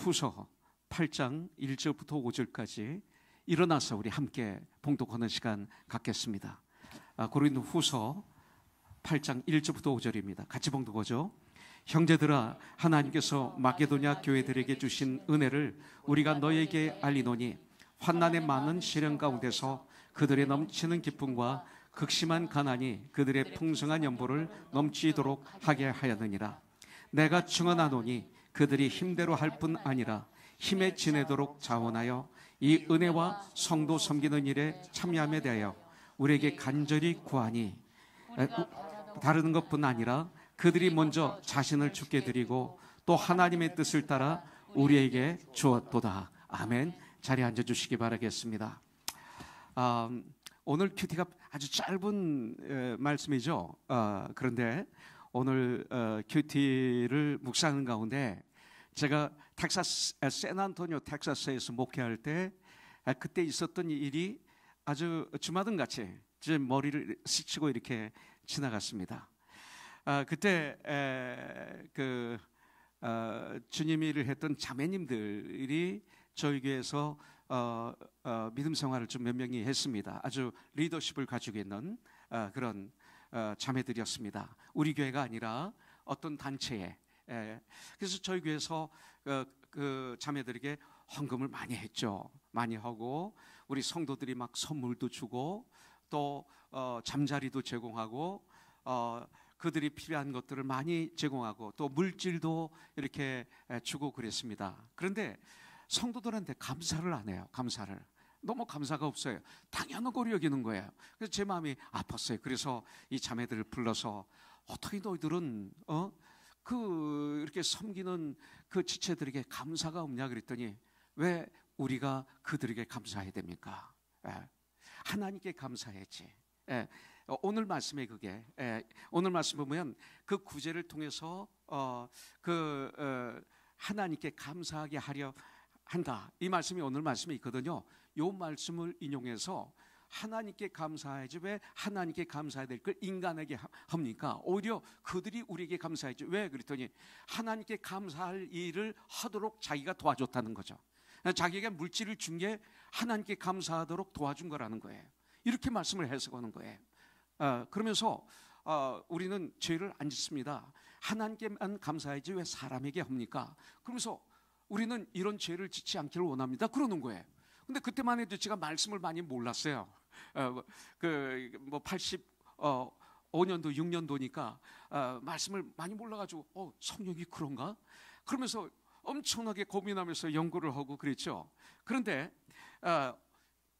후서 8장 1절부터 5절까지 일어나서 우리 함께 봉독하는 시간 갖겠습니다. 아, 고린도 후서 8장 1절부터 5절입니다. 같이 봉독하죠. 형제들아 하나님께서 마게도냐 교회들에게 주신 은혜를 우리가 너에게 알리노니 환난의 많은 시련 가운데서 그들의 넘치는 기쁨과 극심한 가난이 그들의 풍성한 연보를 넘치도록 하게 하였느니라. 내가 증언하노니 그들이 힘대로 할 뿐 아니라 힘에 지내도록 자원하여 이 은혜와 성도 섬기는 일에 참여함에 대하여 우리에게 간절히 구하니 다른 것뿐 아니라 그들이 먼저 자신을 죽게 드리고 또 하나님의 뜻을 따라 우리에게 주었도다. 아멘. 자리에 앉아 주시기 바라겠습니다. 아, 오늘 큐티가 아주 짧은 에, 말씀이죠. 아, 그런데 오늘 어, 큐티를 묵상하는 가운데 제가 텍사스 세안토니오 아, 텍사스에서 목회할 때 아, 그때 있었던 일이 아주 주마등 같이 제 머리를 스치고 이렇게 지나갔습니다. 아, 그때 에, 그 어, 주님 일을 했던 자매님들이 저희 교회에서 어, 어, 믿음 생활을 좀몇 명이 했습니다. 아주 리더십을 가지고 있는 어, 그런 자매들이었습니다. 어, 우리 교회가 아니라 어떤 단체에 예. 그래서 저희 교회에서 어, 그 자매들에게 헌금을 많이 했죠. 많이 하고 우리 성도들이 막 선물도 주고 또 어, 잠자리도 제공하고 그들이 필요한 것들을 많이 제공하고 또 물질도 이렇게 주고 그랬습니다. 그런데 성도들한테 감사를 안 해요. 감사를. 너무 감사가 없어요. 당연한 거로 여기는 거예요. 그래서 제 마음이 아팠어요. 그래서 이 자매들을 불러서 어떻게 너희들은 어? 그 이렇게 섬기는 그 지체들에게 감사가 없냐 그랬더니 왜 우리가 그들에게 감사해야 됩니까? 예. 하나님께 감사해야지. 예. 오늘 말씀에 그게 예. 오늘 말씀 보면 그 구제를 통해서 어, 그 어, 하나님께 감사하게 하려 한다. 이 말씀이 오늘 말씀이 있거든요. 요 말씀을 인용해서 하나님께 감사하지 왜 하나님께 감사해야 될 걸 인간에게 합니까? 오히려 그들이 우리에게 감사했지왜 그랬더니 하나님께 감사할 일을 하도록 자기가 도와줬다는 거죠. 자기에게 물질을 준 게 하나님께 감사하도록 도와준 거라는 거예요. 이렇게 말씀을 해석하는 거예요. 어, 그러면서 어, 우리는 죄를 안 짓습니다. 하나님께만 감사해야지 왜 사람에게 합니까? 그러면서 우리는 이런 죄를 짓지 않기를 원합니다. 그러는 거예요. 근데 그때만 해도 제가 말씀을 많이 몰랐어요. 어, 그뭐 80, 어, 5년도 6년도니까 어, 말씀을 많이 몰라가지고 어, 성령이 그런가? 그러면서 엄청나게 고민하면서 연구를 하고 그랬죠. 그런데 어,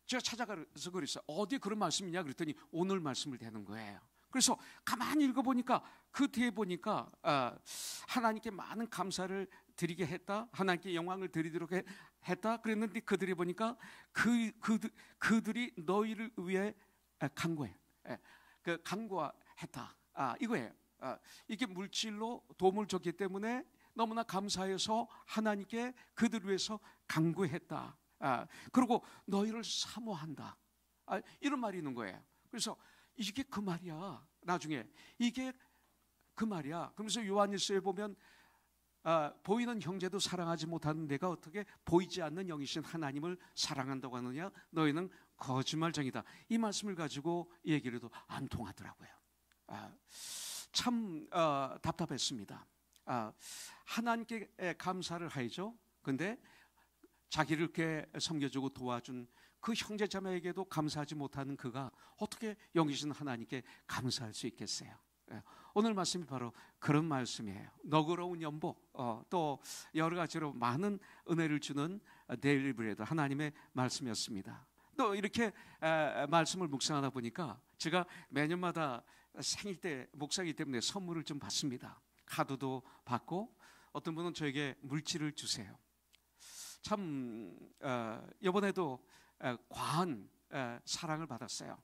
제가 찾아가서 그랬어요. 어디 그런 말씀이냐 그랬더니 오늘 말씀을 대는 거예요. 그래서 가만히 읽어보니까 그 뒤에 보니까 어, 하나님께 많은 감사를 드리게 했다. 하나님께 영광을 드리도록 해, 했다 그랬는데 그들이 보니까 그, 그들, 그들이 너희를 위해 간구해그간구했다 아, 이거예요 아, 이게 물질로 도움을 줬기 때문에 너무나 감사해서 하나님께 그들 을 위해서 간구했다 아, 그리고 너희를 사모한다 아, 이런 말이 있는 거예요 그래서 이게 그 말이야 나중에 이게 그 말이야 그러면서 요한일서에 보면 아, 보이는 형제도 사랑하지 못하는 내가 어떻게 보이지 않는 영이신 하나님을 사랑한다고 하느냐? 너희는 거짓말쟁이다. 이 말씀을 가지고 얘기를 해도 안 통하더라고요. 아, 참 아, 답답했습니다. 아, 하나님께 감사를 하죠. 근데 자기를 이렇게 섬겨주고 도와준 그 형제 자매에게도 감사하지 못하는 그가 어떻게 영이신 하나님께 감사할 수 있겠어요? 예, 오늘 말씀이 바로 그런 말씀이에요. 너그러운 연복, 어, 또 여러 가지로 많은 은혜를 주는 데일리 브레드 하나님의 말씀이었습니다. 또 이렇게 에, 말씀을 묵상하다 보니까 제가 매년마다 생일 때 목사기 때문에 선물을 좀 받습니다. 카드도 받고 어떤 분은 저에게 물질을 주세요. 참 어, 이번에도 에, 과한 에, 사랑을 받았어요.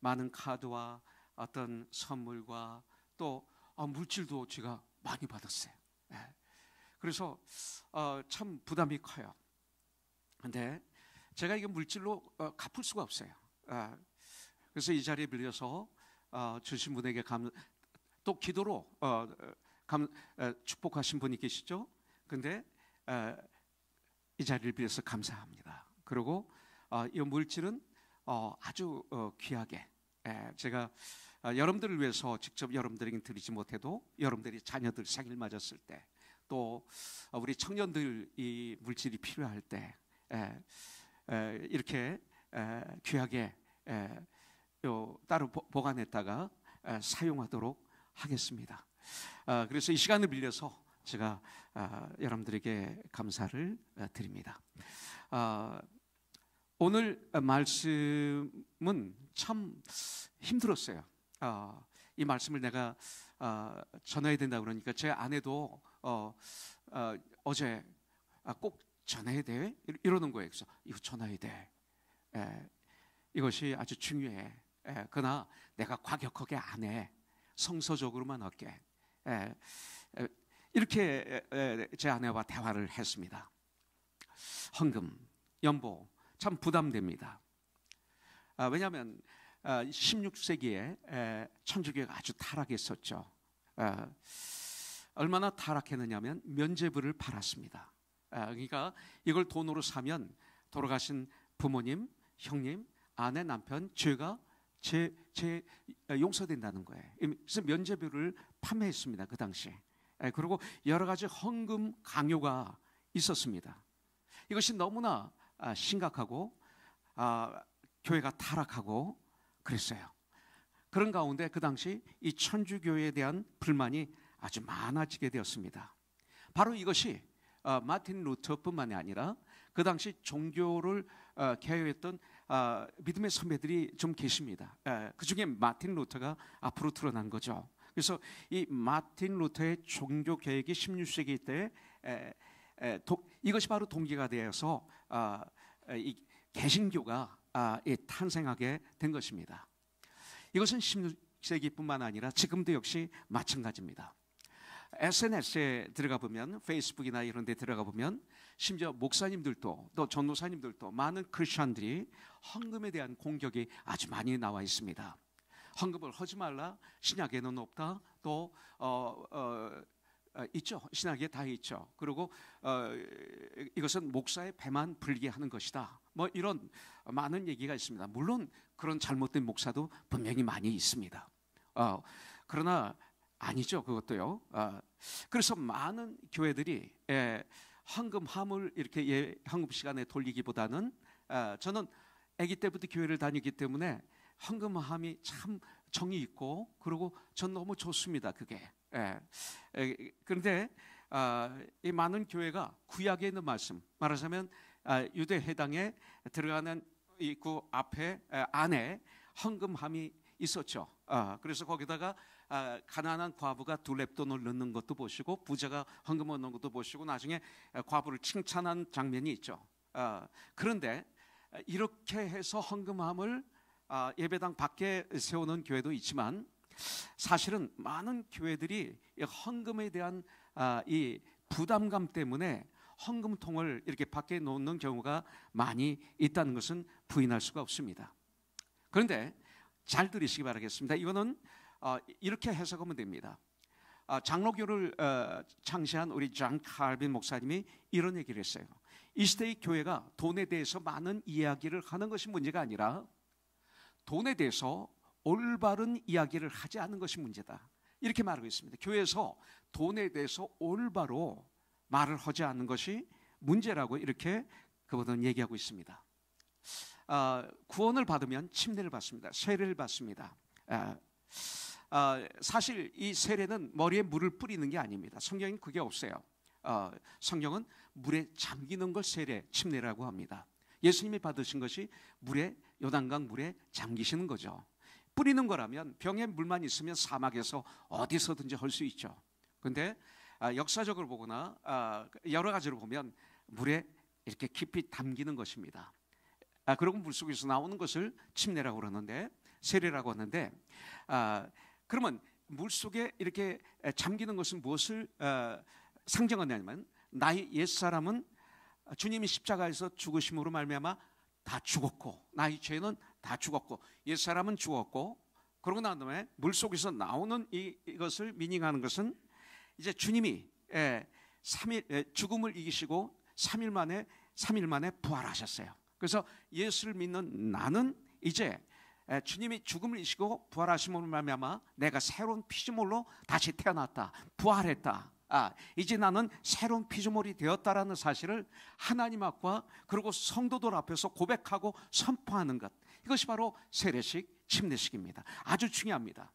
많은 카드와 어떤 선물과 또 어, 물질도 제가 많이 받았어요. 예. 그래서 어, 참 부담이 커요. 근데 제가 이게 물질로 어, 갚을 수가 없어요. 예. 그래서 이 자리에 빌려서 주신 분에게 감, 또 기도로 감, 축복하신 분이 계시죠. 근데 이 자리를 빌려서 감사합니다. 그리고 이 물질은 아주 귀하게 예, 제가 어, 여러분들을 위해서 직접 여러분들에게 드리지 못해도 여러분들이 자녀들 생일 맞았을 때또 어, 우리 청년들 이 물질이 필요할 때 예, 예, 이렇게 귀하게 따로 보관했다가 사용하도록 하겠습니다. 어, 그래서 이 시간을 빌려서 제가 여러분들에게 감사를 드립니다. 오늘 말씀은 참 힘들었어요. 어, 이 말씀을 내가 어, 전해야 된다 그러니까 제 아내도 어, 어 제꼭 아, 전해야 돼 이러는 거예요. 그래서 이거 전해야 돼. 에, 예, 이것이 아주 중요해. 에, 예, 그러나 내가 과격하게 안 해. 성서적으로만 할게. 에, 예, 이렇게 제 아내와 대화를 했습니다. 헌금, 연보, 참 부담됩니다. 아, 왜냐하면 16세기에 아, 천주교가 아주 타락했었죠. 아, 얼마나 타락했느냐면 면제부를 팔았습니다. 아, 그러니까 이걸 돈으로 사면 돌아가신 부모님, 형님, 아내, 남편 죄가 제, 제 용서된다는 거예요. 그래서 면제부를 판매했습니다. 그 당시에. 그리고 여러 가지 헌금 강요가 있었습니다. 이것이 너무나 아, 심각하고 아, 교회가 타락하고 그랬어요. 그런 가운데 그 당시 이 천주교에 대한 불만이 아주 많아지게 되었습니다. 바로 이것이 어, 마틴 루터뿐만이 아니라 그 당시 종교를 어, 개혁했던 아, 믿음의 선배들이 좀 계십니다. 그 중에 마틴 루터가 앞으로 드러난 거죠. 그래서 이 마틴 루터의 종교 개혁이 16세기 때 이것이 바로 동기가 되어서 이 개신교가 아, 탄생하게 된 것입니다. 이것은 16세기뿐만 아니라 지금도 역시 마찬가지입니다. SNS에 들어가 보면 페이스북이나 이런 데 들어가 보면 심지어 목사님들도 또 전도사님들도 많은 크리스천들이 헌금에 대한 공격이 아주 많이 나와 있습니다. 헌금을 하지 말라 신약에는 없다 또 어, 어, 어, 있죠. 신학에 다 있죠. 그리고 어, 이것은 목사의 배만 불리게 하는 것이다. 뭐 이런 많은 얘기가 있습니다. 물론 그런 잘못된 목사도 분명히 많이 있습니다. 어, 그러나 아니죠. 그것도요. 어, 그래서 많은 교회들이 예, 황금 화물 이렇게 예, 황금 시간에 돌리기보다는 예, 저는 아기 때부터 교회를 다니기 때문에 황금 화함이 참 정이 있고 그리고 전 너무 좋습니다. 그게. 예. 그런데 아, 이 많은 교회가 구약에 있는 말씀 말하자면 아, 유대 회당에 들어가는 이 구 앞에 아, 안에 헌금함이 있었죠. 아, 그래서 거기다가 아, 가난한 과부가 두 랩돈을 넣는 것도 보시고 부자가 헌금을 넣는 것도 보시고 나중에 과부를 칭찬한 장면이 있죠. 아, 그런데 이렇게 해서 헌금함을 아, 예배당 밖에 세우는 교회도 있지만 사실은 많은 교회들이 헌금에 대한 아, 이 부담감 때문에 헌금통을 이렇게 밖에 놓는 경우가 많이 있다는 것은 부인할 수가 없습니다. 그런데 잘 들으시기 바라겠습니다. 이거는 어, 이렇게 해석하면 됩니다. 아, 장로교를 어, 창시한 우리 장 칼빈 목사님이 이런 얘기를 했어요. 이 시대의 교회가 돈에 대해서 많은 이야기를 하는 것이 문제가 아니라 돈에 대해서 올바른 이야기를 하지 않는 것이 문제다. 이렇게 말하고 있습니다. 교회에서 돈에 대해서 올바로 말을 하지 않는 것이 문제라고 이렇게 그분은 얘기하고 있습니다. 아, 구원을 받으면 침례를 받습니다. 세례를 받습니다. 아, 아, 사실 이 세례는 머리에 물을 뿌리는 게 아닙니다. 성경엔 그게 없어요. 어, 성경은 물에 잠기는 걸 세례, 침례라고 합니다. 예수님이 받으신 것이 물에 요단강 물에 잠기시는 거죠. 뿌리는 거라면 병에 물만 있으면 사막에서 어디서든지 할 수 있죠. 근데 아, 역사적으로 보거나 아, 여러 가지로 보면 물에 이렇게 깊이 담기는 것입니다. 아, 그리고 물속에서 나오는 것을 침례라고 그러는데 세례라고 하는데 그러면 물속에 이렇게 잠기는 것은 무엇을 상징하냐면 나의 옛사람은 주님이 십자가에서 죽으심으로 말미암아 다 죽었고 나의 죄는 다 죽었고 옛 사람은 죽었고 그러고 난 다음에 물 속에서 나오는 이, 것을 미닝하는 것은 이제 주님이 에, 3일 에, 죽음을 이기시고 3일 만에 3일 만에 부활하셨어요. 그래서 예수를 믿는 나는 이제 에, 예, 주님이 죽음을 이기시고 부활하심으로 말미암아 내가 새로운 피조물로 다시 태어났다. 부활했다. 아, 이제 나는 새로운 피조물이 되었다라는 사실을 하나님 앞과 그리고 성도들 앞에서 고백하고 선포하는 것. 이것이 바로 세례식, 침례식입니다. 아주 중요합니다.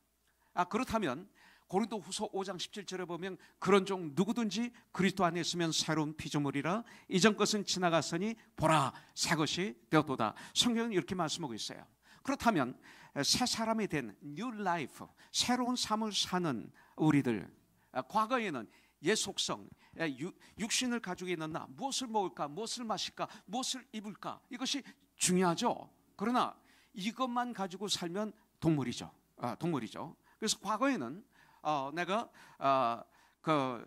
아, 그렇다면 고린도 후서 5장 17절에 보면 그런 종 누구든지 그리스도 안에 있으면 새로운 피조물이라 이전 것은 지나갔으니 보라 새 것이 되었도다. 성경은 이렇게 말씀하고 있어요. 그렇다면 새 사람이 된뉴 라이프, 새로운 삶을 사는 우리들 아, 과거에는 예 속성, 육신을 가지고 있는 나 무엇을 먹을까, 무엇을 마실까, 무엇을 입을까 이것이 중요하죠. 그러나 이것만 가지고 살면 동물이죠. 아, 동물이죠. 그래서 과거에는 어, 내가 어, 그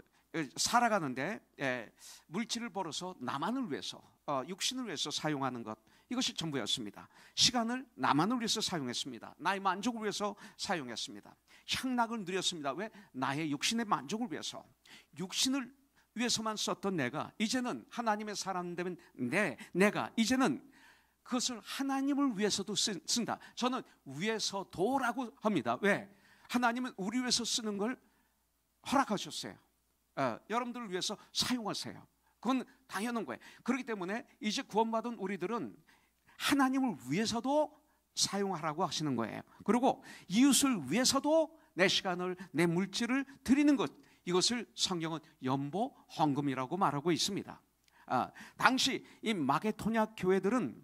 살아가는데 예, 물질을 벌어서 나만을 위해서 어, 육신을 위해서 사용하는 것 이것이 전부였습니다. 시간을 나만을 위해서 사용했습니다. 나의 만족을 위해서 사용했습니다. 향락을 누렸습니다. 왜? 나의 육신의 만족을 위해서. 육신을 위해서만 썼던 내가 이제는 하나님의 사람 되면 내 내가 이제는 그것을 하나님을 위해서도 쓴, 다 저는 위해서도라고 합니다. 왜? 하나님은 우리 위해서 쓰는 걸 허락하셨어요. 어, 여러분들을 위해서 사용하세요. 그건 당연한 거예요. 그렇기 때문에 이제 구원받은 우리들은 하나님을 위해서도 사용하라고 하시는 거예요. 그리고 이웃을 위해서도 내 시간을 내 물질을 드리는 것 이것을 성경은 연보 헌금이라고 말하고 있습니다. 아, 당시 이 마게토냐 교회들은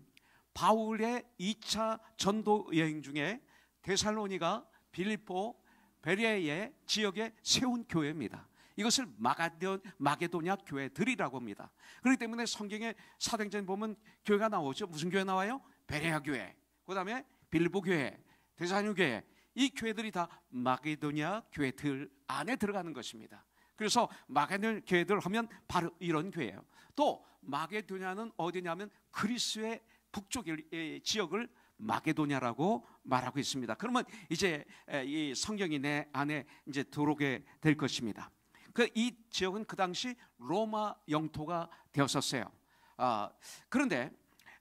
바울의 2차 전도 여행 중에 데살로니가 빌리포 베리아의 지역에 세운 교회입니다. 이것을 마가디언 마게도냐 교회들이라고 합니다. 그렇기 때문에 성경의 사도행전 보면 교회가 나오죠. 무슨 교회 나와요? 베레아 교회. 그 다음에 빌보 교회, 대산유 교회 이 교회들이 다 마게도냐 교회들 안에 들어가는 것입니다. 그래서 마게도냐 교회들 하면 바로 이런 교회예요. 또 마게도냐는 어디냐면 그리스의 북쪽 예, 지역을 마게도냐라고 말하고 있습니다. 그러면 이제 이 성경이 내 안에 이제 들어오게 될 것입니다. 그 이 지역은 그 당시 로마 영토가 되었었어요. 아, 그런데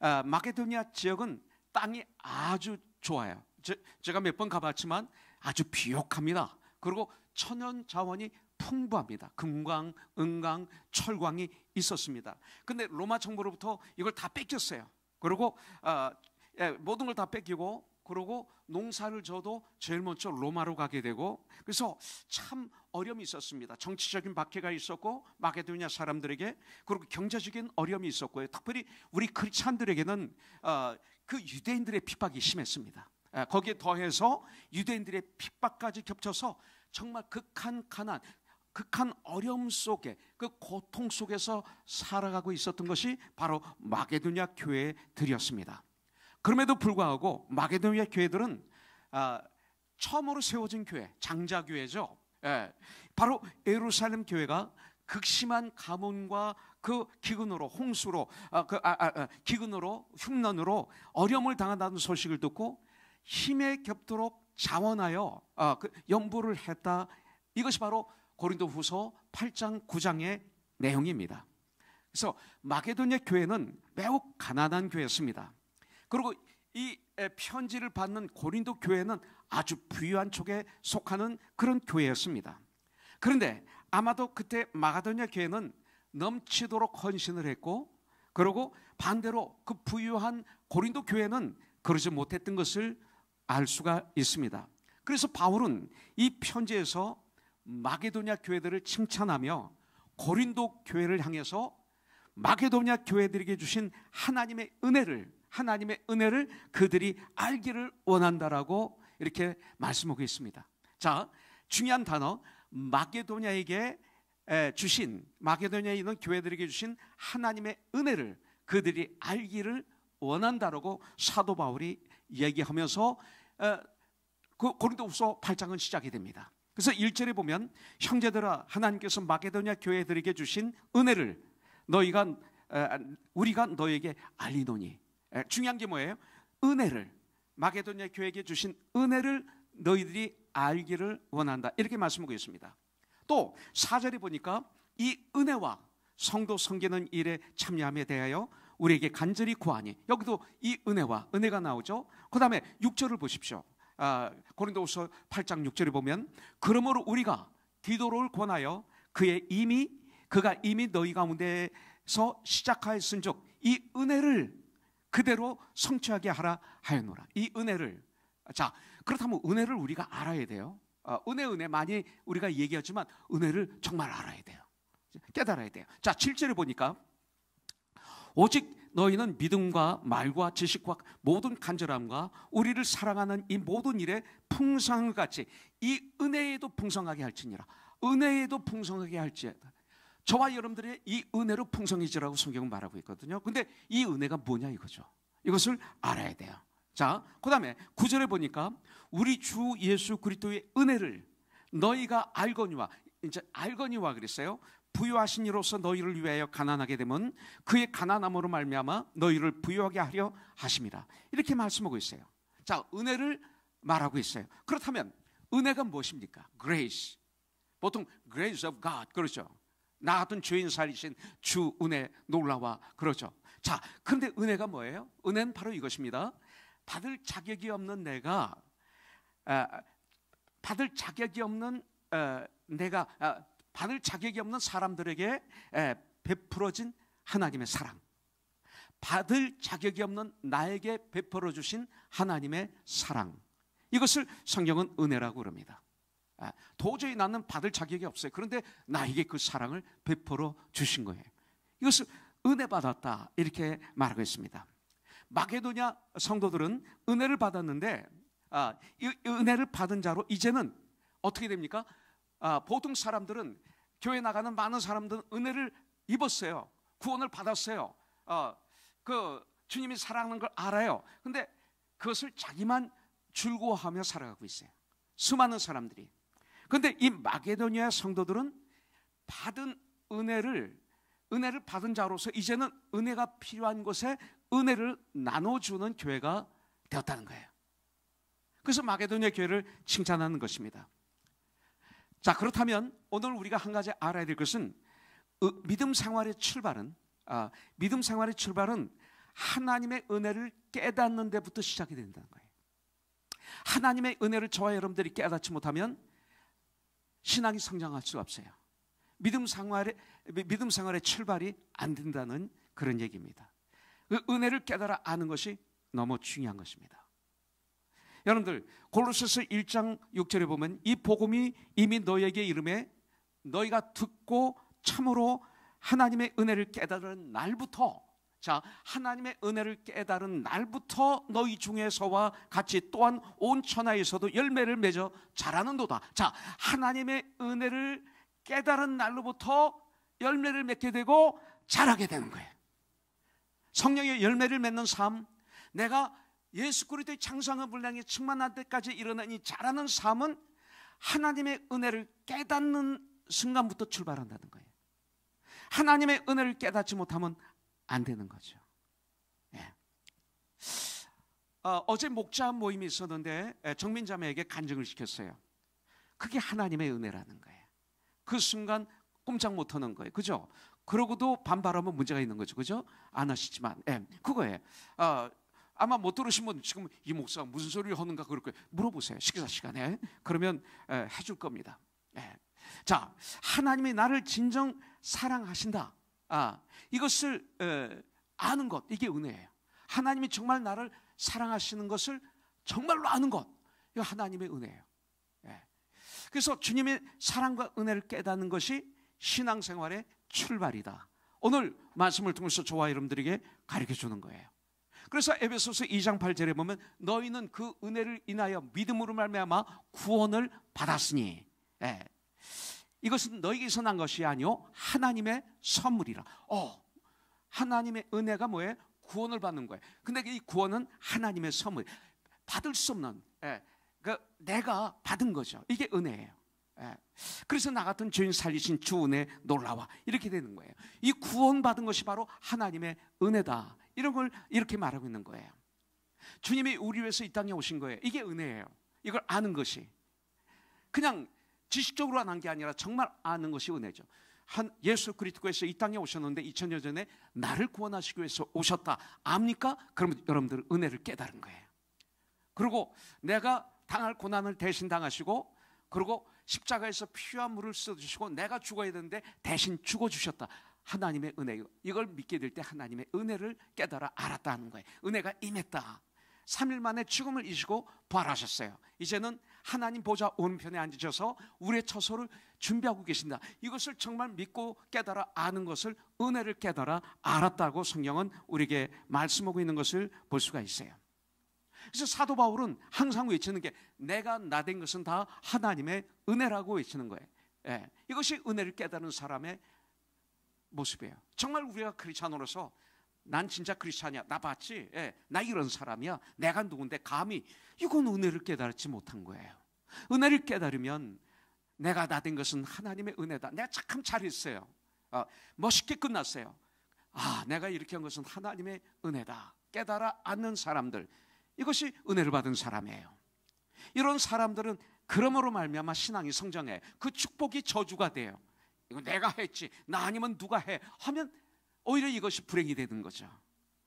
아, 마게도냐 지역은 땅이 아주 좋아요. 제, 가몇 번 가봤지만 아주 비옥합니다. 그리고 천연 자원이 풍부합니다. 금광, 은광, 철광이 있었습니다. 근데 로마 정부로부터 이걸 다 뺏겼어요. 그리고 어, 예, 모든 걸 다 뺏기고 그리고 농사를 저도 제일 먼저 로마로 가게 되고 그래서 참 어려움이 있었습니다. 정치적인 박해가 있었고 마게도냐 사람들에게 그리고 경제적인 어려움이 있었고요. 특별히 우리 크리찬들에게는 어, 그 유대인들의 핍박이 심했습니다. 아, 거기에 더해서 유대인들의 핍박까지 겹쳐서 정말 극한 가난, 극한 어려움 속에 그 고통 속에서 살아가고 있었던 것이 바로 마게도냐 교회들이었습니다. 그럼에도 불구하고 마게도냐 교회들은 아, 처음으로 세워진 교회, 장자교회죠. 예, 바로 예루살렘 교회가 극심한 가문과 그 기근으로 홍수로 아, 그, 아, 아, 어, 기근으로 흉년으로 어려움을 당한다는 소식을 듣고 힘에 겹도록 자원하여 아, 그 연부를 했다. 이것이 바로 고린도후서 8장 9장의 내용입니다. 그래서 마게도니아 교회는 매우 가난한 교회였습니다. 그리고 이 편지를 받는 고린도 교회는 아주 부유한 쪽에 속하는 그런 교회였습니다. 그런데 아마도 그때 마가도니아 교회는 넘치도록 헌신을 했고 그리고 반대로 그 부유한 고린도 교회는 그러지 못했던 것을 알 수가 있습니다. 그래서 바울은 이 편지에서 마게도냐 교회들을 칭찬하며 고린도 교회를 향해서 마게도냐 교회들에게 주신 하나님의 은혜를 하나님의 은혜를 그들이 알기를 원한다라고 이렇게 말씀하고 있습니다. 자, 중요한 단어 마게도냐에게 주신 마케도니아에 있는 교회들에게 주신 하나님의 은혜를 그들이 알기를 원한다라고 사도 바울이 얘기하면서 그 고린도후서 8장은 시작이 됩니다. 그래서 1절에 보면 형제들아 하나님께서 마케도니아 교회들에게 주신 은혜를 너희가 우리가 너에게 알리노니 중요한 게 뭐예요? 은혜를 마케도니아 교회에게 주신 은혜를 너희들이 알기를 원한다. 이렇게 말씀하고 있습니다. 또 4절에 보니까 이 은혜와 성도 성기는 일에 참여함에 대하여 우리에게 간절히 구하니 여기도 이 은혜와 은혜가 나오죠. 그 다음에 6절을 보십시오. 아, 고린도후서 8장 6절에 보면 그러므로 우리가 기도를 권하여 그의 이미 그가 이미 너희 가운데서 시작하였은적이 은혜를 그대로 성취하게 하라 하였노라. 이 은혜를 자 그렇다면 은혜를 우리가 알아야 돼요. 어, 은혜 은혜 많이 우리가 얘기하지만 은혜를 정말 알아야 돼요. 깨달아야 돼요. 자, 7절을 보니까 오직 너희는 믿음과 말과 지식과 모든 간절함과 우리를 사랑하는 이 모든 일에 풍성한 같이 이 은혜에도 풍성하게 할지니라. 은혜에도 풍성하게 할지니라. 저와 여러분들의 이 은혜로 풍성해지라고 성경은 말하고 있거든요. 근데 이 은혜가 뭐냐 이거죠. 이것을 알아야 돼요. 자, 그 다음에 구절에 보니까 우리 주 예수 그리스도의 은혜를 너희가 알거니와 이제 알거니와 그랬어요. 부유하신 이로서 너희를 위하여 가난하게 되면 그의 가난함으로 말미암아 너희를 부유하게 하려 하심이라. 이렇게 말씀하고 있어요. 자, 은혜를 말하고 있어요. 그렇다면 은혜가 무엇입니까? grace. 보통 grace of God 그렇죠. 나 같은 죄인 살리신 주 은혜 놀라와 그러죠. 자, 그런데 은혜가 뭐예요? 은혜는 바로 이것입니다. 받을 자격이 없는 내가 아, 받을 자격이 없는 어, 내가 아, 받을 자격이 없는 사람들에게 베풀어진 하나님의 사랑, 받을 자격이 없는 나에게 베풀어 주신 하나님의 사랑, 이것을 성경은 은혜라고 그럽니다. 아, 도저히 나는 받을 자격이 없어요. 그런데 나에게 그 사랑을 베풀어 주신 거예요. 이것을 은혜 받았다 이렇게 말하고 있습니다. 마게도냐 성도들은 은혜를 받았는데 아, 이, 이 은혜를 받은 자로 이제는 어떻게 됩니까? 아, 보통 사람들은 교회 나가는 많은 사람들은 은혜를 입었어요. 구원을 받았어요. 아, 그 주님이 사랑하는 걸 알아요. 근데 그것을 자기만 즐거워하며 살아가고 있어요. 수많은 사람들이. 근데 이 마게도니아 성도들은 받은 은혜를 은혜를 받은 자로서 이제는 은혜가 필요한 곳에 은혜를 나눠주는 교회가 되었다는 거예요. 그래서 마게도니아 교회를 칭찬하는 것입니다. 자, 그렇다면 오늘 우리가 한 가지 알아야 될 것은 믿음 생활의 출발은 아, 믿음 생활의 출발은 하나님의 은혜를 깨닫는 데부터 시작이 된다는 거예요. 하나님의 은혜를 저와 여러분들이 깨닫지 못하면 신앙이 성장할 수가 없어요. 믿음 생활의 믿음 생활의 출발이 안 된다는 그런 얘기입니다. 그 은혜를 깨달아 아는 것이 너무 중요한 것입니다. 여러분들 골로새서 1장 6절에 보면 이 복음이 이미 너에게 이름에 너희가 듣고 참으로 하나님의 은혜를 깨달은 날부터 자 하나님의 은혜를 깨달은 날부터 너희 중에서와 같이 또한 온 천하에서도 열매를 맺어 자라는도다. 자 하나님의 은혜를 깨달은 날로부터 열매를 맺게 되고 자라게 되는 거예요. 성령의 열매를 맺는 삶, 내가 예수 그리스도의 창상의 분량이 충만할 때까지 일어나니 자라는 삶은 하나님의 은혜를 깨닫는 순간부터 출발한다는 거예요. 하나님의 은혜를 깨닫지 못하면 안 되는 거죠. 예. 어, 제 목자 모임이 있었는데 예, 정민 자매에게 간증을 시켰어요. 그게 하나님의 은혜라는 거예요. 그 순간 꼼짝 못하는 거예요. 그죠? 그러고도 반발하면 문제가 있는 거죠. 그죠? 안 하시지만. 예. 그거예요. 어, 아마 못 들으신 분 지금 이 목사가 무슨 소리를 하는가 그럴 거예요. 물어보세요. 식사 시간에. 그러면 예, 해줄 겁니다. 예. 자, 하나님이 나를 진정 사랑하신다. 아, 이것을 에, 예, 아는 것. 이게 은혜예요. 하나님이 정말 나를 사랑하시는 것을 정말로 아는 것. 이거 하나님의 은혜예요. 예. 그래서 주님의 사랑과 은혜를 깨닫는 것이 신앙생활의 출발이다. 오늘 말씀을 통해서 저와 여러분들에게 가르쳐 주는 거예요. 그래서 에베소서 2장 8절에 보면 너희는 그 은혜를 인하여 믿음으로 말미암아 구원을 받았으니 예. 이것은 너희에게서 난 것이 아니요 하나님의 선물이라. 어, 하나님의 은혜가 뭐예요? 구원을 받는 거예요. 근데 이 구원은 하나님의 선물. 받을 수 없는 예. 그 내가 받은 거죠. 이게 은혜예요. 예. 그래서 나 같은 죄인 살리신 주은혜 놀라와 이렇게 되는 거예요. 이 구원받은 것이 바로 하나님의 은혜다. 이런 걸 이렇게 말하고 있는 거예요. 주님이 우리 위해서 이 땅에 오신 거예요. 이게 은혜예요. 이걸 아는 것이 그냥 지식적으로 아는 게 아니라 정말 아는 것이 은혜죠. 한 예수 그리스도께서 이 땅에 오셨는데 2000년 전에 나를 구원하시기 위해서 오셨다. 압니까? 그러면 여러분들 은혜를 깨달은 거예요. 그리고 내가 당할 고난을 대신 당하시고 그리고 십자가에서 피와 물을 쏟으시고 내가 죽어야 되는데 대신 죽어 주셨다. 하나님의 은혜. 이걸 믿게 될 때 하나님의 은혜를 깨달아 알았다 하는 거예요. 은혜가 임했다. 3일 만에 죽음을 이시고 부활하셨어요. 이제는 하나님 보좌 오른편에 앉으셔서 우리의 처소를 준비하고 계신다. 이것을 정말 믿고 깨달아 아는 것을 은혜를 깨달아 알았다고 성경은 우리에게 말씀하고 있는 것을 볼 수가 있어요. 그래서 사도 바울은 항상 외치는 게 내가 나 된 것은 다 하나님의 은혜라고 외치는 거예요. 예, 이것이 은혜를 깨달은 사람의 모습이에요. 정말 우리가 크리스천으로서 난 진짜 크리스천이야. 나 봤지. 예, 나 이런 사람이야. 내가 누군데 감히 이건 은혜를 깨달지 못한 거예요. 은혜를 깨달으면 내가 나 된 것은 하나님의 은혜다. 내가 참 잘했어요. 어, 멋있게 끝났어요. 아, 내가 이렇게 한 것은 하나님의 은혜다. 깨달아 않는 사람들 이것이 은혜를 받은 사람이에요. 이런 사람들은 그러므로 말미암아 신앙이 성장해. 그 축복이 저주가 돼요. 이거 내가 했지. 나 아니면 누가 해. 하면 오히려 이것이 불행이 되는 거죠.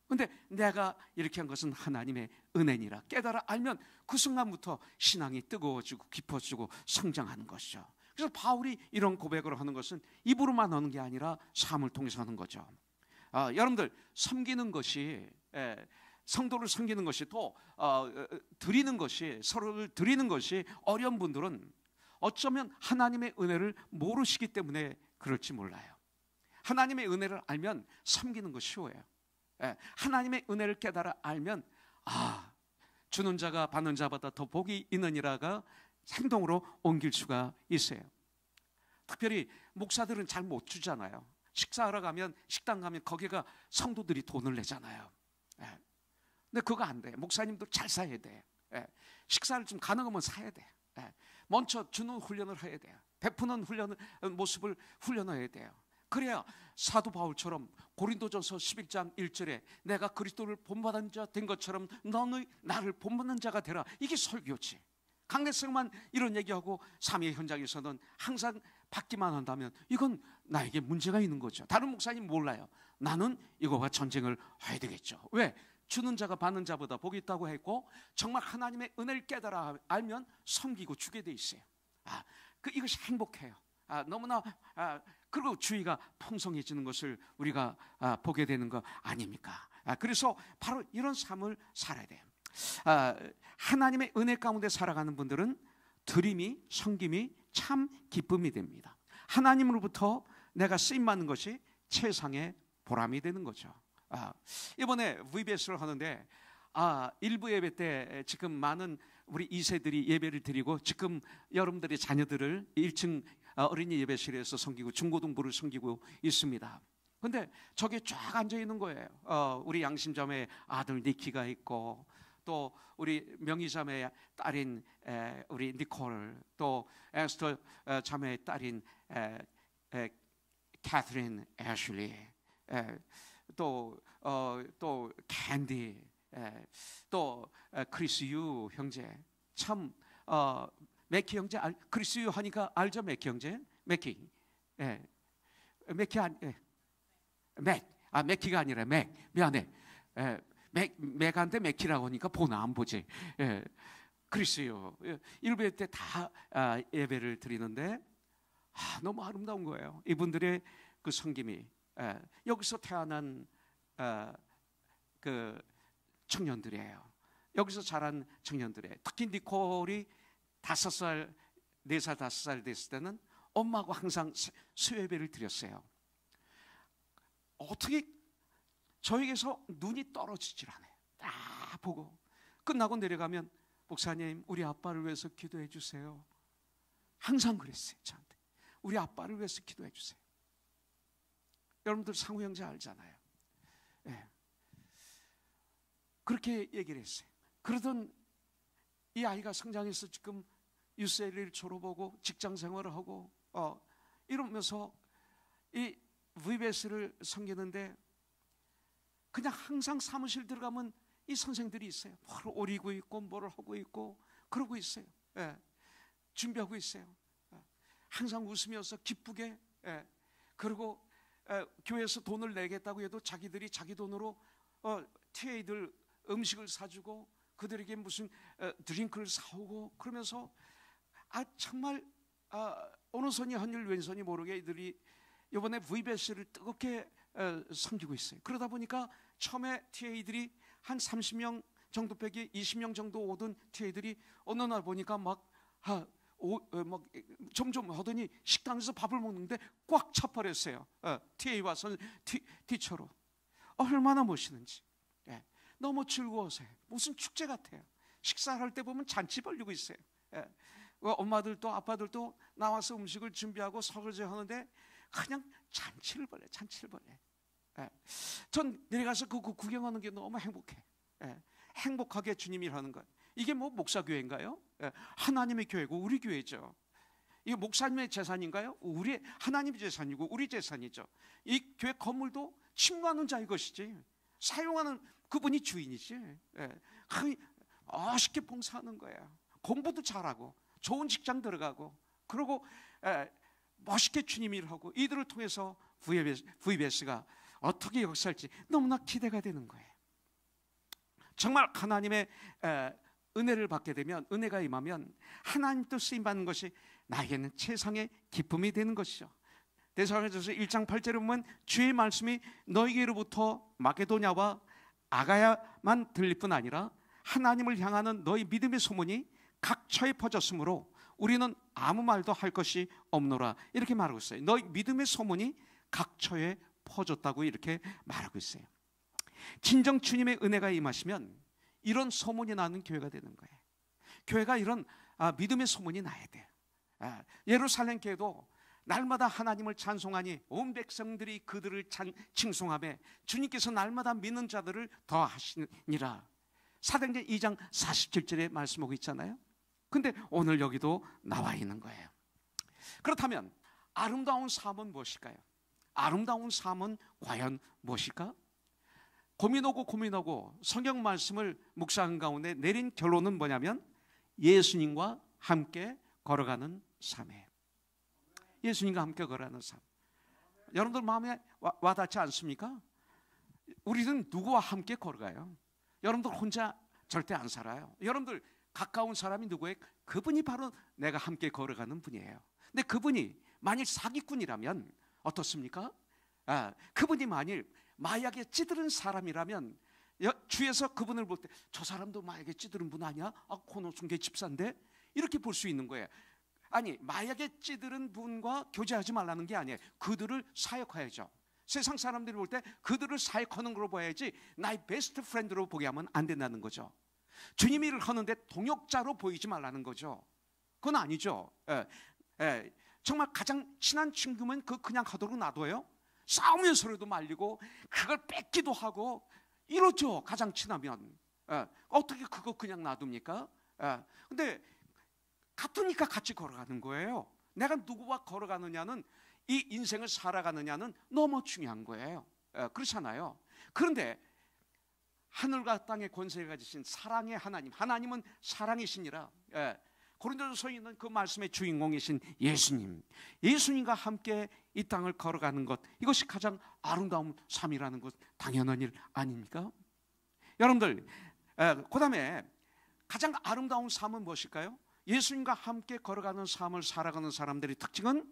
근데 내가 이렇게 한 것은 하나님의 은혜니라 깨달아 알면 그 순간부터 신앙이 뜨거워지고 깊어지고 성장하는 것이죠. 그래서 바울이 이런 고백을 하는 것은 입으로만 하는 게 아니라 삶을 통해서 하는 거죠. 아, 여러분들 섬기는 것이 에, 예, 성도를 섬기는 것이 또 어, 어, 드리는 것이 서로를 드리는 것이 어려운 분들은 어쩌면 하나님의 은혜를 모르시기 때문에 그럴지 몰라요. 하나님의 은혜를 알면 섬기는 것이 쉬워요. 예, 하나님의 은혜를 깨달아 알면 아 주는 자가 받는 자보다 더 복이 있느니라가 행동으로 옮길 수가 있어요. 특별히 목사들은 잘 못 주잖아요. 식사하러 가면 식당 가면 거기가 성도들이 돈을 내잖아요. 예. 근데 그거 안 돼. 목사님도 잘 사야 돼. 예. 식사를 좀 가능하면 사야 돼. 예. 먼저 주는 훈련을 해야 돼요. 베푸는 훈련 모습을 훈련해야 돼요. 그래야 사도 바울처럼 고린도전서 11장 1절에 내가 그리스도를 본받은 자 된 것처럼 너는 나를 본받는 자가 되라. 이게 설교지. 강대성만 이런 얘기하고 삼위의 현장에서는 항상 받기만 한다면 이건 나에게 문제가 있는 거죠. 다른 목사님 몰라요. 나는 이거와 전쟁을 해야 되겠죠. 왜? 주는 자가 받는 자보다 복이 있다고 했고 정말 하나님의 은혜를 깨달아 알면 섬기고 주게 돼 있어요. 아, 그 이것이 행복해요. 아, 너무나 아, 그리고 주의가 풍성해지는 것을 우리가 아, 보게 되는 거 아닙니까? 아, 그래서 바로 이런 삶을 살아야 돼요. 아, 하나님의 은혜 가운데 살아가는 분들은 드림이 섬김이 참 기쁨이 됩니다. 하나님으로부터 내가 쓰임 받는 것이 최상의 보람이 되는 거죠. 아, 이번에 VBS를 하는데 아, 일부 예배 때 지금 많은 우리 이세들이 예배를 드리고 지금 여러분들의 자녀들을 1층 어, 어린이 예배실에서 섬기고 중고등부를 섬기고 있습니다. 근데 저게쫙 앉아 있는 거예요. 어, 우리 양심자매 아들 니키가 있고 또 우리 명희자매 딸인 에, 우리 니콜 또 에스터 어, 자매의 딸인 에, 에, 캐트린 애슐리 에, 또또 어, 또 캔디, 예, 또 어, 크리스 유 형제 참 어, 맥키 형제 알, 크리스 유 하니까 알죠 맥키 형제 맥키 예, 맥키 아니 예. 아 맥키가 아니라 맥 미안해 예, 맥 맥한테 맥키라고 하니까 보나 안 보지 예, 크리스 유 예. 일배 부때다 아, 예배를 드리는데 아, 너무 아름다운 거예요 이분들의 그 성김이 예, 여기서 태어난 어, 그 청년들이에요. 여기서 자란 청년들이에요. 특히 니콜이 네 다섯 살, 네 살, 다섯 살 됐을 때는 엄마하고 항상 수요예배를 드렸어요. 어떻게 저에게서 눈이 떨어지질 않아요. 다 보고 끝나고 내려가면 목사님 우리 아빠를 위해서 기도해 주세요. 항상 그랬어요 저한테. 우리 아빠를 위해서 기도해 주세요. 여러분들 상우 형제 알잖아요. 예. 그렇게 얘기를 했어요. 그러던 이 아이가 성장해서 지금 UCL를 졸업하고 직장 생활을 하고 어, 이러면서 이 VBS를 섬기는데 그냥 항상 사무실 들어가면 이 선생들이 있어요. 뭘 오리고 있고 뭐를 하고 있고 그러고 있어요. 예. 준비하고 있어요. 예. 항상 웃으면서 기쁘게 예. 그리고 교회에서 돈을 내겠다고 해도 자기들이 자기 돈으로 어, TA들 음식을 사주고 그들에게 무슨 어, 드링크를 사오고 그러면서 아 정말 아, 어느 손이 한일 왼손이 모르게 이들이 이번에 VBS를 뜨겁게 어, 섬기고 있어요. 그러다 보니까 처음에 TA들이 한 30명 정도 빼기 20명 정도 오던 TA들이 어느 날 보니까 막 아, 어, 점점 하더니 식당에서 밥을 먹는데 꽉 차버렸어요. 어, TA와 선 티처로 얼마나 멋있는지. 예, 너무 즐거워서요. 무슨 축제 같아요. 식사를 할 때 보면 잔치 벌리고 있어요. 예, 어, 엄마들도 아빠들도 나와서 음식을 준비하고 설거지 하는데 그냥 잔치를 벌려, 잔치를 벌려. 예, 전 내려가서 그, 그 구경하는 게 너무 행복해. 예. 행복하게 주님 이라는거 이게 뭐 목사교회인가요? 예, 하나님의 교회고 우리 교회죠. 이게 목사님의 재산인가요? 우리 하나님의 재산이고 우리 재산이죠. 이 교회 건물도 침구하는 자의 것이지. 사용하는 그분이 주인이지. 예. 쉽게 봉사하는 거야. 공부도 잘하고 좋은 직장 들어가고 그리고 예, 멋있게 주님 일하고 이들을 통해서 VBS, VBS가 어떻게 역사할지 너무나 기대가 되는 거예요. 정말 하나님의 에, 예, 은혜를 받게 되면 은혜가 임하면 하나님뜻 쓰임 받는 것이 나에게는 최상의 기쁨이 되는 것이죠. 대사에서 1장 8절에 보면 주의 말씀이 너희에게로부터 마게도냐와 아가야만 들릴 뿐 아니라 하나님을 향하는 너희 믿음의 소문이 각처에 퍼졌으므로 우리는 아무 말도 할 것이 없노라 이렇게 말하고 있어요. 너희 믿음의 소문이 각처에 퍼졌다고 이렇게 말하고 있어요. 진정 주님의 은혜가 임하시면 이런 소문이 나는 교회가 되는 거예요. 교회가 이런 아, 믿음의 소문이 나야 돼요. 아, 예루살렘 교회도 날마다 하나님을 찬송하니 온 백성들이 그들을 찬, 칭송함에 주님께서 날마다 믿는 자들을 더하시니라. 사도전 2장 47절에 말씀하고 있잖아요. 근데 오늘 여기도 나와 있는 거예요. 그렇다면 아름다운 삶은 무엇일까요? 아름다운 삶은 과연 무엇일까? 고민하고 고민하고 성경 말씀을 묵상한 가운데 내린 결론은 뭐냐면 예수님과 함께 걸어가는 삶에 예수님과 함께 걸어가는 삶. 여러분들 마음에 와, 와닿지 않습니까? 우리는 누구와 함께 걸어가요? 여러분들 혼자 절대 안 살아요. 여러분들 가까운 사람이 누구에 그분이 바로 내가 함께 걸어가는 분이에요. 근데 그분이 만일 사기꾼이라면 어떻습니까? 아, 그분이 만일 마약에 찌들은 사람이라면 주에서 그분을 볼 때 저 사람도 마약에 찌들은 분 아니야? 아 코노순계 집사인데 이렇게 볼 수 있는 거예요. 아니 마약에 찌들은 분과 교제하지 말라는 게 아니에요. 그들을 사역해야죠. 세상 사람들이 볼 때 그들을 사역하는 걸로 봐야지 나의 베스트 프렌드로 보게 하면 안 된다는 거죠. 주님이 일을 하는데 동역자로 보이지 말라는 거죠. 그건 아니죠. 에, 예, 에, 예. 정말 가장 친한 친구면 그 그냥 하도록 놔둬요. 싸우면 소리도 말리고 그걸 뺏기도 하고 이렇죠. 가장 친하면 예, 어떻게 그거 그냥 놔둡니까? 예, 근데 같으니까 같이 걸어가는 거예요. 내가 누구와 걸어가느냐는 이 인생을 살아가느냐는 너무 중요한 거예요. 예, 그렇잖아요. 그런데 하늘과 땅의 권세가 지신 사랑의 하나님, 하나님은 사랑이시니라. 예, 고린도서 있는 그 말씀의 주인공이신 예수님, 예수님과 함께 이 땅을 걸어가는 것 이것이 가장 아름다운 삶이라는 것 당연한 일 아닙니까? 여러분들, 그다음에 가장 아름다운 삶은 무엇일까요? 예수님과 함께 걸어가는 삶을 살아가는 사람들의 특징은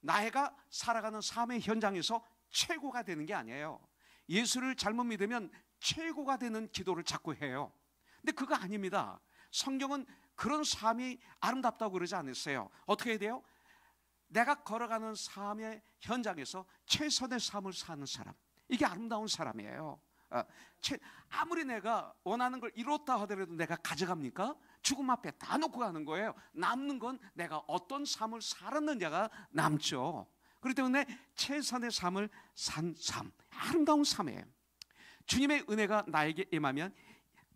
나이가 살아가는 삶의 현장에서 최고가 되는 게 아니에요. 예수를 잘못 믿으면 최고가 되는 기도를 자꾸 해요. 근데 그거 아닙니다. 성경은 그런 삶이 아름답다고 그러지 않으세요? 어떻게 돼요? 내가 걸어가는 삶의 현장에서 최선의 삶을 사는 사람. 이게 아름다운 사람이에요. 어, 아무리 내가 원하는 걸 이뤘다 하더라도 내가 가져갑니까? 죽음 앞에 다 놓고 가는 거예요. 남는 건 내가 어떤 삶을 살았느냐가 남죠. 그렇기 때문에 최선의 삶을 산 삶, 아름다운 삶이에요. 주님의 은혜가 나에게 임하면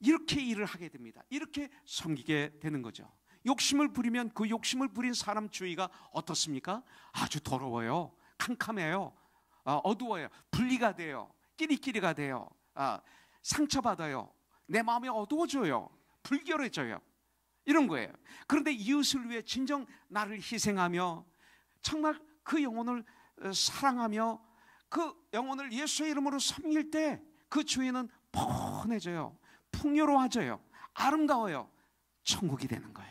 이렇게 일을 하게 됩니다. 이렇게 섬기게 되는 거죠. 욕심을 부리면 그 욕심을 부린 사람 주위가 어떻습니까? 아주 더러워요. 캄캄해요. 아, 어두워요. 분리가 돼요. 끼리끼리가 돼요. 아, 상처받아요. 내 마음이 어두워져요. 불결해져요. 이런 거예요. 그런데 이웃을 위해 진정 나를 희생하며 정말 그 영혼을 어, 사랑하며 그 영혼을 예수의 이름으로 섬길 때 그주인는 뻔해져요. 풍요로워져요. 아름다워요. 천국이 되는 거예요.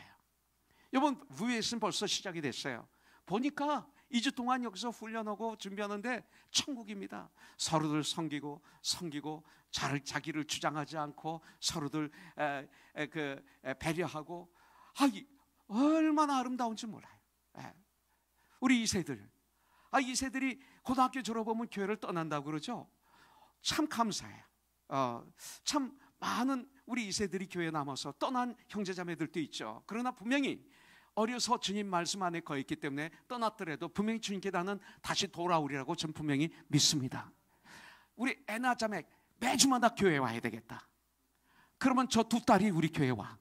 여러분 v 는 벌써 시작이 됐어요. 보니까 2주 동안 여기서 훈련하고 준비하는데 천국입니다. 서로들 섬기고 섬기고 잘 자기를 주장하지 않고 서로들 에, 에, 그 에, 배려하고 하기 아, 얼마나 아름다운지 몰라요. 에. 예. 우리 이세들 아 이세들이 고등학교 졸업하면 교회를 떠난다고 그러죠. 참 감사해요. 어, 참 많은 우리 이세들이 교회에 남아서 떠난 형제자매들도 있죠. 그러나 분명히 어려서 주님 말씀 안에 거있기 때문에 떠났더라도 분명히 주님께 나는 다시 돌아오리라고 전 분명히 믿습니다. 우리 애나 자매 매주마다 교회 와야 되겠다. 그러면 저 두 딸이 우리 교회 와.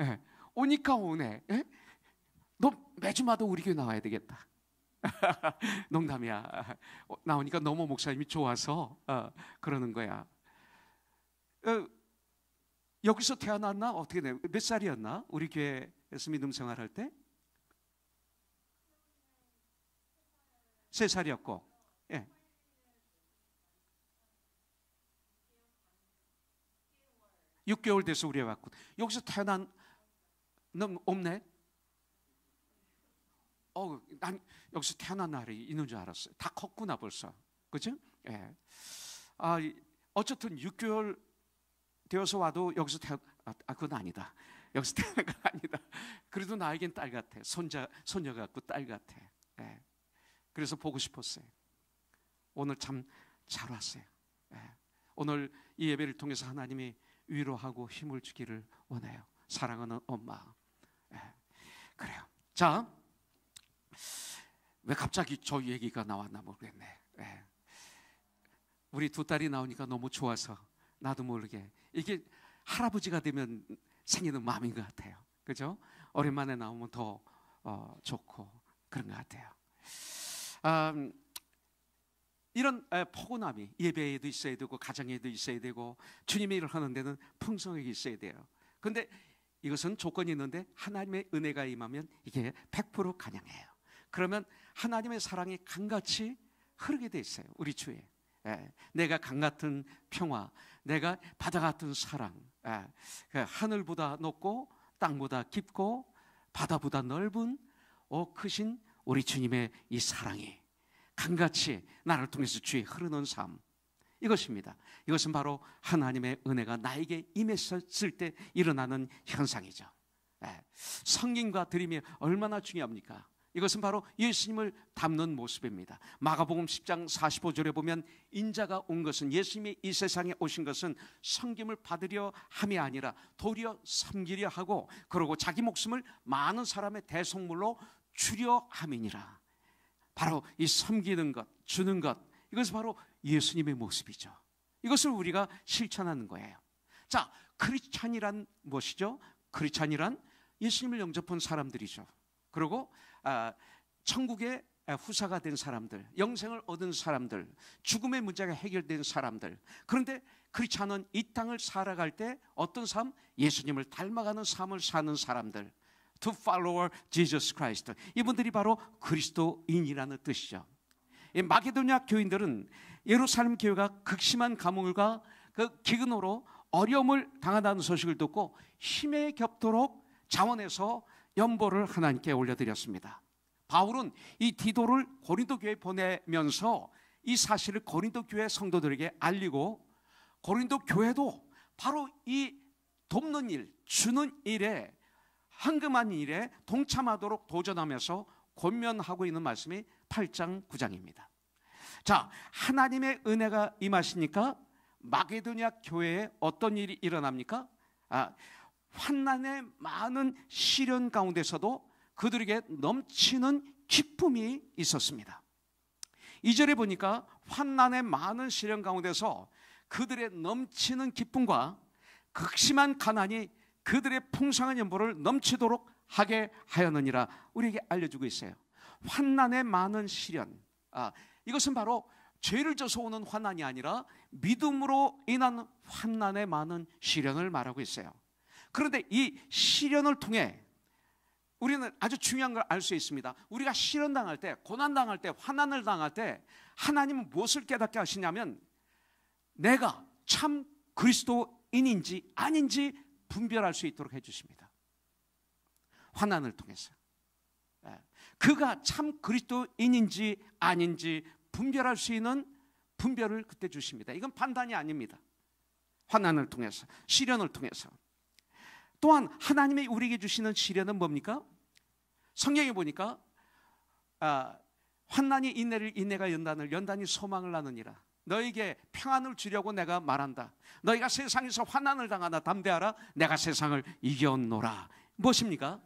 예. 오니까 오네. 예? 너 매주마다 우리 교회 나와야 되겠다. 농담이야. 어, 나오니까 너무 목사님이 좋아서 어, 그러는 거야. 어, 여기서 태어났나? 어떻게 돼? 몇 살이었나? 우리 교회에서 믿음 생활할 때? 세 살이었고, 예. 6개월 돼서 우리 왔고 여기서 태어난 놈 없네. 어, 난 여기서 태어난 날이 있는 줄 알았어요. 다 컸구나 벌써, 그죠? 예. 아, 어쨌든 6개월 되어서 와도 여기서 태어 아, 아 그건 아니다. 여기서 태어난 건 아니다. 그래도 나에겐 딸 같아. 손자 손녀 같고 딸 같아. 예. 그래서 보고 싶었어요. 오늘 참 잘 왔어요. 예. 오늘 이 예배를 통해서 하나님이 위로하고 힘을 주기를 원해요. 사랑하는 엄마. 예. 그래요. 자, 왜 갑자기 저 얘기가 나왔나 모르겠네. 예. 우리 두 딸이 나오니까 너무 좋아서 나도 모르게 이게 할아버지가 되면 생기는 마음인 것 같아요. 그죠? 오랜만에 나오면 더 어, 좋고 그런 것 같아요. 아, 이런 포근함이 예배에도 있어야 되고 가정에도 있어야 되고 주님의 일을 하는 데는 풍성하게 있어야 돼요. 근데 이것은 조건이 있는데 하나님의 은혜가 임하면 이게 100% 가능해요. 그러면 하나님의 사랑이 강같이 흐르게 돼 있어요. 우리 주에. 예, 내가 강 같은 평화, 내가 바다 같은 사랑, 예, 그 하늘보다 높고 땅보다 깊고 바다보다 넓은 오 크신 우리 주님의 이 사랑이 강같이 나를 통해서 주의 흐르는 삶 이것입니다. 이것은 바로 하나님의 은혜가 나에게 임했을 때 일어나는 현상이죠. 예, 성경과 드림이 얼마나 중요합니까? 이것은 바로 예수님을 닮는 모습입니다. 마가복음 10장 45절에 보면 인자가 온 것은 예수님이 이 세상에 오신 것은 섬김을 받으려 함이 아니라 도리어 섬기려 하고 그러고 자기 목숨을 많은 사람의 대속물로 주려 함이니라. 바로 이 섬기는 것, 주는 것 이것이 바로 예수님의 모습이죠. 이것을 우리가 실천하는 거예요. 자, 크리찬이란 무엇이죠? 크리찬이란 예수님을 영접한 사람들이죠. 그리고 아, 천국의 아, 후사가 된 사람들, 영생을 얻은 사람들, 죽음의 문제가 해결된 사람들. 그런데 그렇지 않은 이 땅을 살아갈 때 어떤 삶? 예수님을 닮아가는 삶을 사는 사람들. To follower Jesus Christ. 이분들이 바로 그리스도인이라는 뜻이죠. 마게도냐 교인들은 예루살렘 교회가 극심한 가뭄과 그 기근으로 어려움을 당한다는 소식을 듣고 힘에 겹도록 자원해서 연보를 하나님께 올려드렸습니다. 바울은 이 디도를 고린도 교회 보내면서 이 사실을 고린도 교회 성도들에게 알리고 고린도 교회도 바로 이 돕는 일, 주는 일에 황금한 일에 동참하도록 도전하면서 권면하고 있는 말씀이 8장 9장입니다. 자, 하나님의 은혜가 임하시니까 마게도냐 교회에 어떤 일이 일어납니까? 아, 환난의 많은 시련 가운데서도 그들에게 넘치는 기쁨이 있었습니다. 2절에 보니까 환난의 많은 시련 가운데서 그들의 넘치는 기쁨과 극심한 가난이 그들의 풍성한 연보를 넘치도록 하게 하였느니라 우리에게 알려주고 있어요. 환난의 많은 시련. 아, 이것은 바로 죄를 져서 오는 환난이 아니라 믿음으로 인한 환난의 많은 시련을 말하고 있어요. 그런데 이 시련을 통해 우리는 아주 중요한 걸 알 수 있습니다. 우리가 시련 당할 때, 고난 당할 때, 환난을 당할 때 하나님은 무엇을 깨닫게 하시냐면 내가 참 그리스도인인지 아닌지 분별할 수 있도록 해 주십니다. 환난을 통해서. 예. 그가 참 그리스도인인지 아닌지 분별할 수 있는 분별을 그때 주십니다. 이건 판단이 아닙니다. 환난을 통해서, 시련을 통해서. 또한 하나님의 우리에게 주시는 시련은 뭡니까? 성경에 보니까 아, 환난이 인내를 인내가 연단을 연단이 소망을 나느니라. 너에게 평안을 주려고 내가 말한다. 너희가 세상에서 환난을 당하나 담대하라. 내가 세상을 이겨노라. 무엇입니까?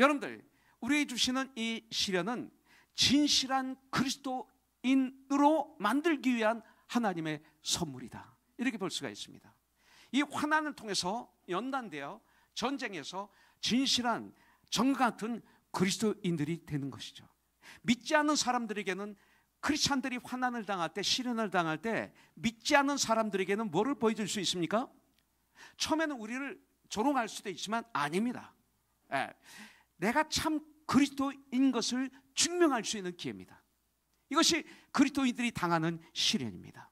여러분들 우리에게 주시는 이 시련은 진실한 그리스도인으로 만들기 위한 하나님의 선물이다. 이렇게 볼 수가 있습니다. 이 환난을 통해서 연단되어 전쟁에서 진실한 정 같은 그리스도인들이 되는 것이죠. 믿지 않는 사람들에게는 크리스찬들이 환난을 당할 때 시련을 당할 때 믿지 않는 사람들에게는 뭐를 보여줄 수 있습니까? 처음에는 우리를 조롱할 수도 있지만 아닙니다. 예. 내가 참 그리스도인 것을 증명할 수 있는 기회입니다. 이것이 그리스도인들이 당하는 시련입니다.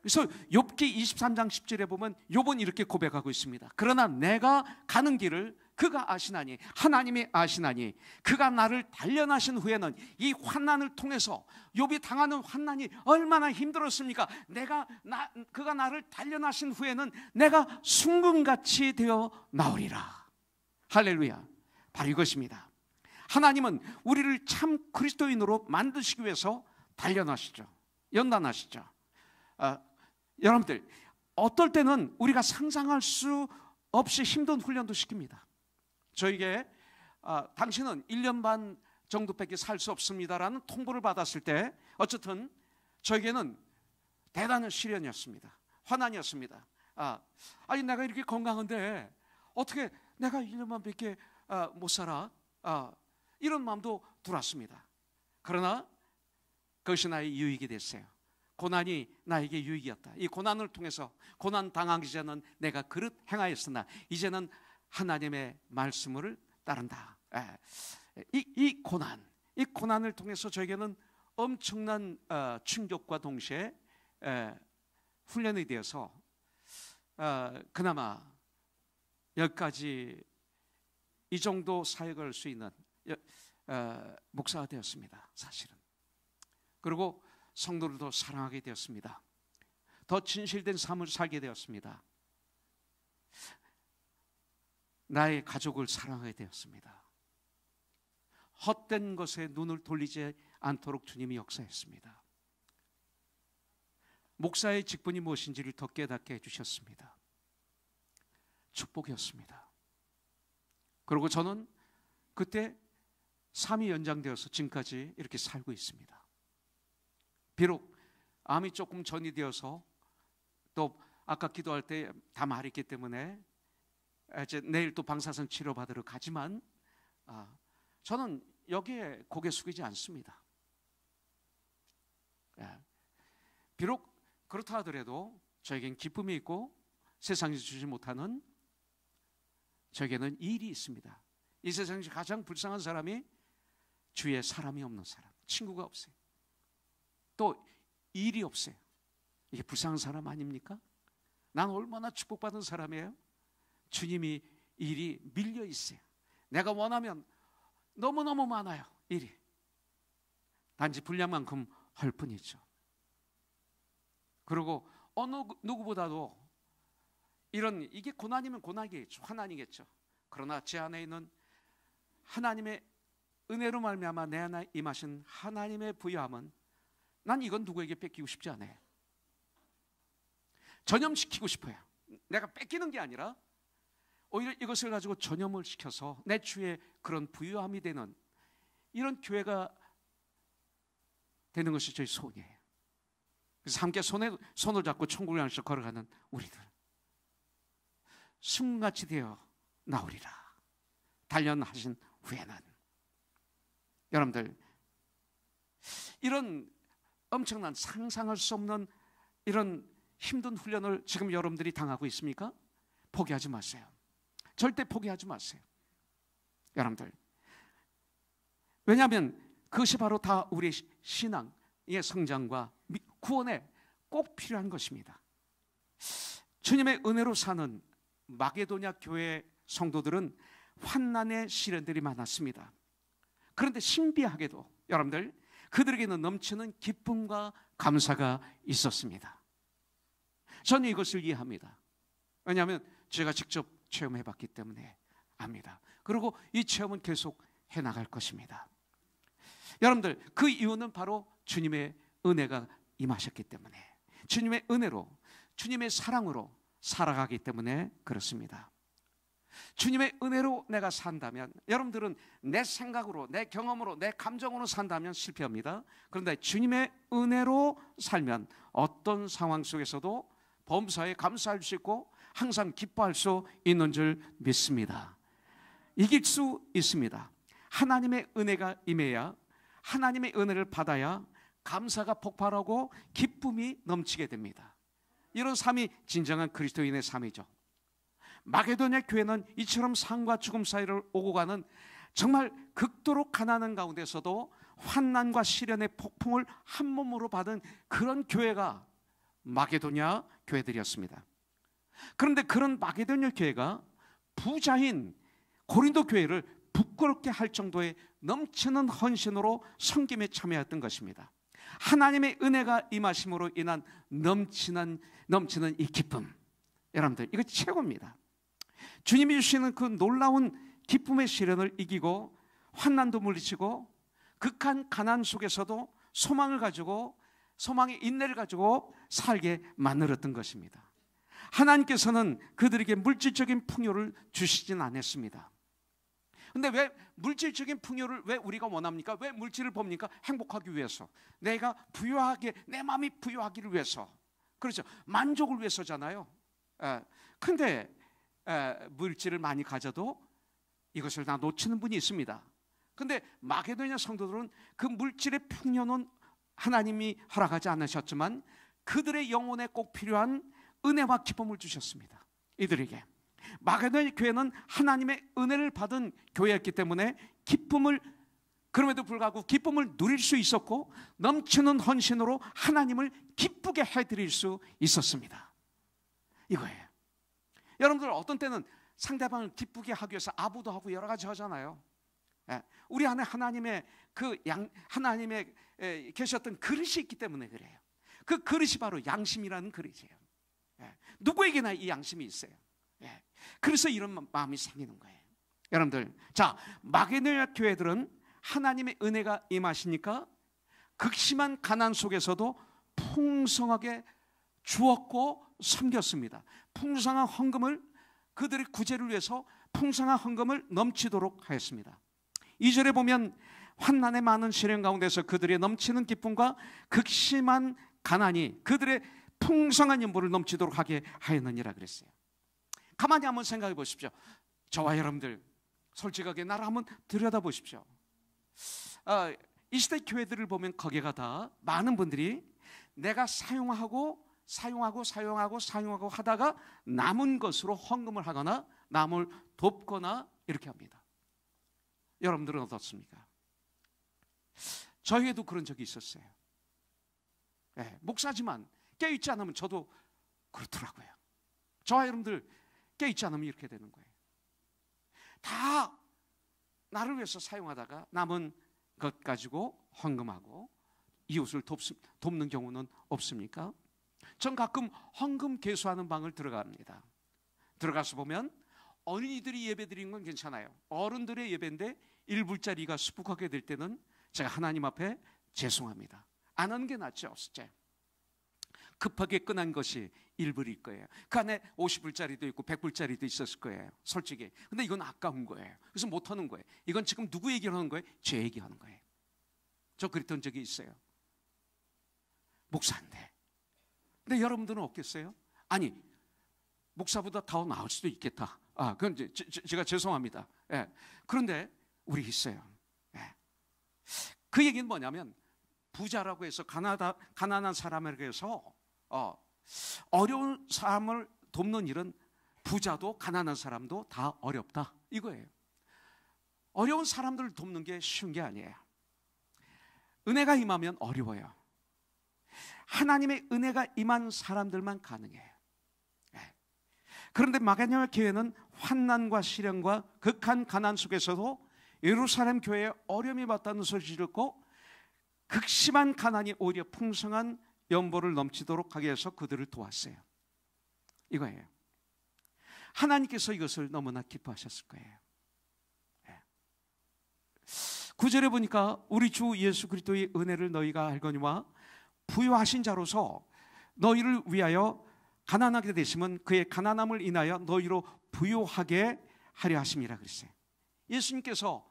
그래서 욥기 23장 10절에 보면 욥은 이렇게 고백하고 있습니다. 그러나 내가 가는 길을 그가 아시나니 하나님이 아시나니 그가 나를 단련하신 후에는 이 환난을 통해서 욥이 당하는 환난이 얼마나 힘들었습니까? 내가 나, 그가 나를 단련하신 후에는 내가 순금같이 되어 나오리라. 할렐루야. 바로 이것입니다. 하나님은 우리를 참 그리스도인으로 만드시기 위해서 단련하시죠. 연단하시죠. 아, 여러분들 어떨 때는 우리가 상상할 수 없이 힘든 훈련도 시킵니다. 저에게 아, 당신은 1년 반 정도밖에 살 수 없습니다라는 통보를 받았을 때 어쨌든 저에게는 대단한 시련이었습니다. 화난이었습니다. 아, 아니 내가 이렇게 건강한데 어떻게 내가 1년만밖에 아, 못 살아? 아, 이런 마음도 들었습니다. 그러나 그것이 나의 유익이 됐어요. 고난이 나에게 유익이었다. 이 고난을 통해서 고난 당하기 전은 내가 그릇 행하였으나 이제는 하나님의 말씀을 따른다. 예. 이, 이 고난, 이 고난을 통해서 저에게는 엄청난 어, 충격과 동시에 예, 훈련이 되어서 어, 그나마 열 가지 이 정도 사역을 할수 있는 어, 목사가 되었습니다. 사실은 그리고 성도를 더 사랑하게 되었습니다. 더 진실된 삶을 살게 되었습니다. 나의 가족을 사랑하게 되었습니다. 헛된 것에 눈을 돌리지 않도록 주님이 역사했습니다. 목사의 직분이 무엇인지를 더 깨닫게 해주셨습니다. 축복이었습니다. 그리고 저는 그때 삶이 연장되어서 지금까지 이렇게 살고 있습니다. 비록 암이 조금 전이 되어서 또 아까 기도할 때 다 말했기 때문에 이제 내일 또 방사선 치료 받으러 가지만 아, 저는 여기에 고개 숙이지 않습니다. 예. 비록 그렇다 하더라도 저에겐 기쁨이 있고 세상에서 주지 못하는 저에게는 일이 있습니다. 이 세상에서 가장 불쌍한 사람이 주위에 사람이 없는 사람, 친구가 없어요. 또 일이 없어요. 이게 불쌍한 사람 아닙니까? 난 얼마나 축복받은 사람이에요? 주님이 일이 밀려 있어요. 내가 원하면 너무너무 많아요, 일이. 단지 분량만큼 할 뿐이죠. 그리고 어느 누구보다도 이런 이게 고난이면 고난이겠죠. 환난이겠죠. 그러나 제 안에 있는 하나님의 은혜로 말미암아 내 안에 임하신 하나님의 부여함은 난 이건 누구에게 뺏기고 싶지 않아요. 전염시키고 싶어요. 내가 뺏기는 게 아니라 오히려 이것을 가지고 전염을 시켜서 내 주의 그런 부유함이 되는 이런 교회가 되는 것이 저희 소원이에요. 그래서 함께 손에, 손을 잡고 천국을 향해서 걸어가는 우리들. 숨같이 되어 나오리라. 단련하신 후에는. 여러분들, 이런 엄청난 상상할 수 없는 이런 힘든 훈련을 지금 여러분들이 당하고 있습니까? 포기하지 마세요. 절대 포기하지 마세요. 여러분들. 왜냐하면 그것이 바로 다우리 신앙의 성장과 구원에 꼭 필요한 것입니다. 주님의 은혜로 사는 마게도냐 교회 성도들은 환난의 시련들이 많았습니다. 그런데 신비하게도 여러분들 그들에게는 넘치는 기쁨과 감사가 있었습니다. 저는 이것을 이해합니다. 왜냐하면 제가 직접 체험해 봤기 때문에 압니다. 그리고 이 체험은 계속 해 나갈 것입니다. 여러분들, 그 이유는 바로 주님의 은혜가 임하셨기 때문에 주님의 은혜로 주님의 사랑으로 살아가기 때문에 그렇습니다. 주님의 은혜로 내가 산다면 여러분들은 내 생각으로 내 경험으로 내 감정으로 산다면 실패합니다. 그런데 주님의 은혜로 살면 어떤 상황 속에서도 범사에 감사할 수 있고 항상 기뻐할 수 있는 줄 믿습니다. 이길 수 있습니다. 하나님의 은혜가 임해야 하나님의 은혜를 받아야 감사가 폭발하고 기쁨이 넘치게 됩니다. 이런 삶이 진정한 그리스도인의 삶이죠. 마게도냐 교회는 이처럼 삶과 죽음 사이를 오고 가는 정말 극도로 가난한 가운데서도 환난과 시련의 폭풍을 한 몸으로 받은 그런 교회가 마게도냐 교회들이었습니다. 그런데 그런 마게도냐 교회가 부자인 고린도 교회를 부끄럽게 할 정도의 넘치는 헌신으로 섬김에 참여했던 것입니다. 하나님의 은혜가 임하심으로 인한 넘치는 넘치는 이 기쁨. 여러분들 이거 최고입니다. 주님이 주시는 그 놀라운 기쁨의 시련을 이기고 환난도 물리치고 극한 가난 속에서도 소망을 가지고 소망의 인내를 가지고 살게 만들었던 것입니다. 하나님께서는 그들에게 물질적인 풍요를 주시진 않았습니다. 근데 왜 물질적인 풍요를 왜 우리가 원합니까? 왜 물질을 봅니까? 행복하기 위해서. 내가 부유하게 내 마음이 부유하기를 위해서. 그렇죠. 만족을 위해서잖아요. 에. 예. 근데 물질을 많이 가져도 이것을 다 놓치는 분이 있습니다. 근데 마게도냐 성도들은 그 물질의 풍요는 하나님이 허락하지 않으셨지만 그들의 영혼에 꼭 필요한 은혜와 기쁨을 주셨습니다. 이들에게 마게도냐 교회는 하나님의 은혜를 받은 교회였기 때문에 기쁨을 그럼에도 불구하고 기쁨을 누릴 수 있었고 넘치는 헌신으로 하나님을 기쁘게 해드릴 수 있었습니다. 이거예요. 여러분들 어떤 때는 상대방을 기쁘게 하기 위해서 아부도 하고 여러 가지 하잖아요. 예. 우리 안에 하나님의 그 양, 하나님의 계셨던 그릇이 있기 때문에 그래요. 그 그릇이 바로 양심이라는 그릇이에요. 예. 누구에게나 이 양심이 있어요. 예. 그래서 이런 마음이 생기는 거예요. 여러분들, 자 마게도냐 교회들은 하나님의 은혜가 임하시니까 극심한 가난 속에서도 풍성하게 주었고 섬겼습니다. 풍성한 헌금을 그들의 구제를 위해서 풍성한 헌금을 넘치도록 하였습니다. 2절에 보면 환난의 많은 시련 가운데서 그들의 넘치는 기쁨과 극심한 가난이 그들의 풍성한 연보를 넘치도록 하게 하였느니라 그랬어요. 가만히 한번 생각해 보십시오. 저와 여러분들 솔직하게 나를 한번 들여다 보십시오. 아, 이 시대 교회들을 보면 거기가 다 많은 분들이 내가 사용하고 사용하고 사용하고 사용하고 하다가 남은 것으로 헌금을 하거나 남을 돕거나 이렇게 합니다. 여러분들은 어떻습니까? 저희에도 그런 적이 있었어요. 네, 목사지만 깨있지 않으면 저도 그렇더라고요. 저와 여러분들 깨있지 않으면 이렇게 되는 거예요. 다 나를 위해서 사용하다가 남은 것 가지고 헌금하고 이웃을 돕, 돕는 경우는 없습니까? 전 가끔 헌금 개수하는 방을 들어갑니다. 들어가서 보면 어린이들이 예배 드리는 건 괜찮아요. 어른들의 예배인데 1불짜리가 수북하게 될 때는 제가 하나님 앞에 죄송합니다. 안 하는 게 낫죠, 숫자. 급하게 끝난 것이 1불일 거예요. 그 안에 50불짜리도 있고 100불짜리도 있었을 거예요. 솔직히. 근데 이건 아까운 거예요. 그래서 못 하는 거예요. 이건 지금 누구 얘기를 하는 거예요? 죄 얘기하는 거예요. 저 그랬던 적이 있어요. 목사인데 근데 여러분들은 없겠어요? 아니, 목사보다 더 나을 수도 있겠다. 아, 그건 제, 제, 제가 죄송합니다. 예. 그런데 우리 있어요. 예. 그 얘기는 뭐냐면 부자라고 해서 가나다, 가난한 사람에게 해서 어, 어려운 사람을 돕는 일은 부자도 가난한 사람도 다 어렵다. 이거예요. 어려운 사람들을 돕는 게 쉬운 게 아니에요. 은혜가 임하면 어려워요. 하나님의 은혜가 임한 사람들만 가능해요. 예. 그런데 마가냐의 교회는 환난과 시련과 극한 가난 속에서도 예루살렘 교회에 어려움이 왔다는 소식을 듣고 극심한 가난이 오히려 풍성한 연보를 넘치도록 하게 해서 그들을 도왔어요. 이거예요. 하나님께서 이것을 너무나 기뻐하셨을 거예요. 예. 구절에 보니까 우리 주 예수 그리스도의 은혜를 너희가 알거니와 부유하신 자로서 너희를 위하여 가난하게 되시면 그의 가난함을 인하여 너희로 부유하게 하려 하심이라 그랬어요. 예수님께서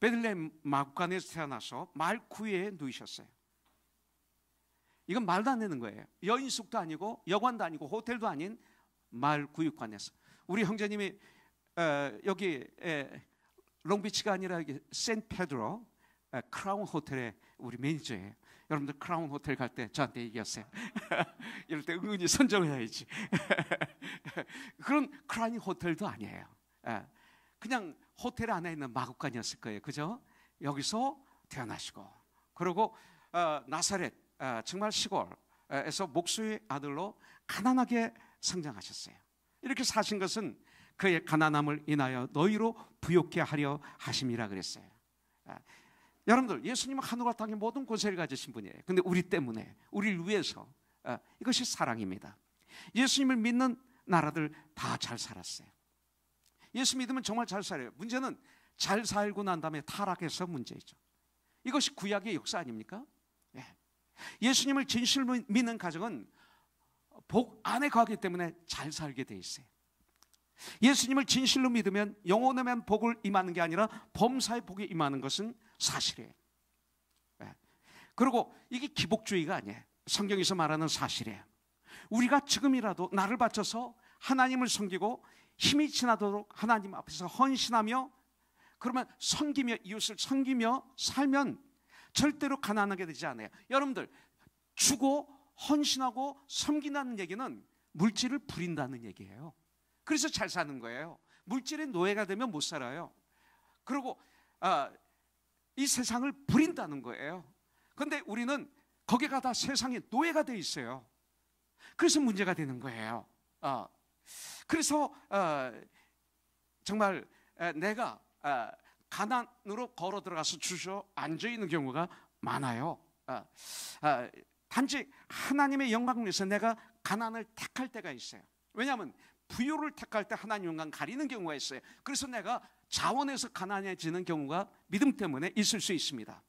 베들레헴 마구간에서 태어나서 말구에 누이셨어요. 이건 말도 안 되는 거예요. 여인숙도 아니고 여관도 아니고 호텔도 아닌 말구육관에서 우리 형제님이 에, 어, 여기 에, 롱비치가 아니라 여기 샌페드로 어, 크라운 호텔의 우리 매니저예요. 여러분들 크라운 호텔 갈 때 저한테 얘기하세요. 이럴 때 은근히 선정해야지. 그런 크라운 호텔도 아니에요. 예. 그냥 호텔 안에 있는 마구간이었을 거예요. 그죠? 여기서 태어나시고 그리고 어, 나사렛 어, 정말 시골에서 목수의 아들로 가난하게 성장하셨어요. 이렇게 사신 것은 그의 가난함을 인하여 너희로 부욕케 하려 하심이라 그랬어요. 예. 여러분들 예수님은 하늘과 땅의 모든 권세를 가지신 분이에요. 근데 우리 때문에 우리를 위해서 어, 이것이 사랑입니다. 예수님을 믿는 나라들 다 잘 살았어요. 예수 믿으면 정말 잘 살아요. 문제는 잘 살고 난 다음에 타락해서 문제죠 이것이 구약의 역사 아닙니까? 예. 예수님을 진실 로 믿는 가정은 복 안에 가기 때문에 잘 살게 돼 있어요. 예수님을 진실로 믿으면 영혼에만 복을 임하는 게 아니라 범사의 복이 임하는 것은 사실이에요. 예. 그리고 이게 기복주의가 아니에요. 성경에서 말하는 사실이에요. 우리가 지금이라도 나를 바쳐서 하나님을 섬기고 힘이 지나도록 하나님 앞에서 헌신하며 그러면 섬기며 이웃을 섬기며 살면 절대로 가난하게 되지 않아요. 여러분들 주고 헌신하고 섬긴다는 얘기는 물질을 부린다는 얘기예요. 그래서 잘 사는 거예요. 물질의 노예가 되면 못 살아요. 그리고 아, 이 세상을 부린다는 거예요. 근데 우리는 거기가 다 세상의 노예가 돼 있어요. 그래서 문제가 되는 거예요. 아, 그래서 아, 정말 내가 아, 가난으로 걸어 들어가서 주셔 앉아 있는 경우가 많아요. 아, 아, 단지 하나님의 영광 위서 내가 가난을 택할 때가 있어요. 왜냐하면 부여를 택할 때하나님 영광 가리는 경우가 있어요. 그래서 내가 자원에서 가난해지는 경우가 믿음 때문에 있을 수 있습니다.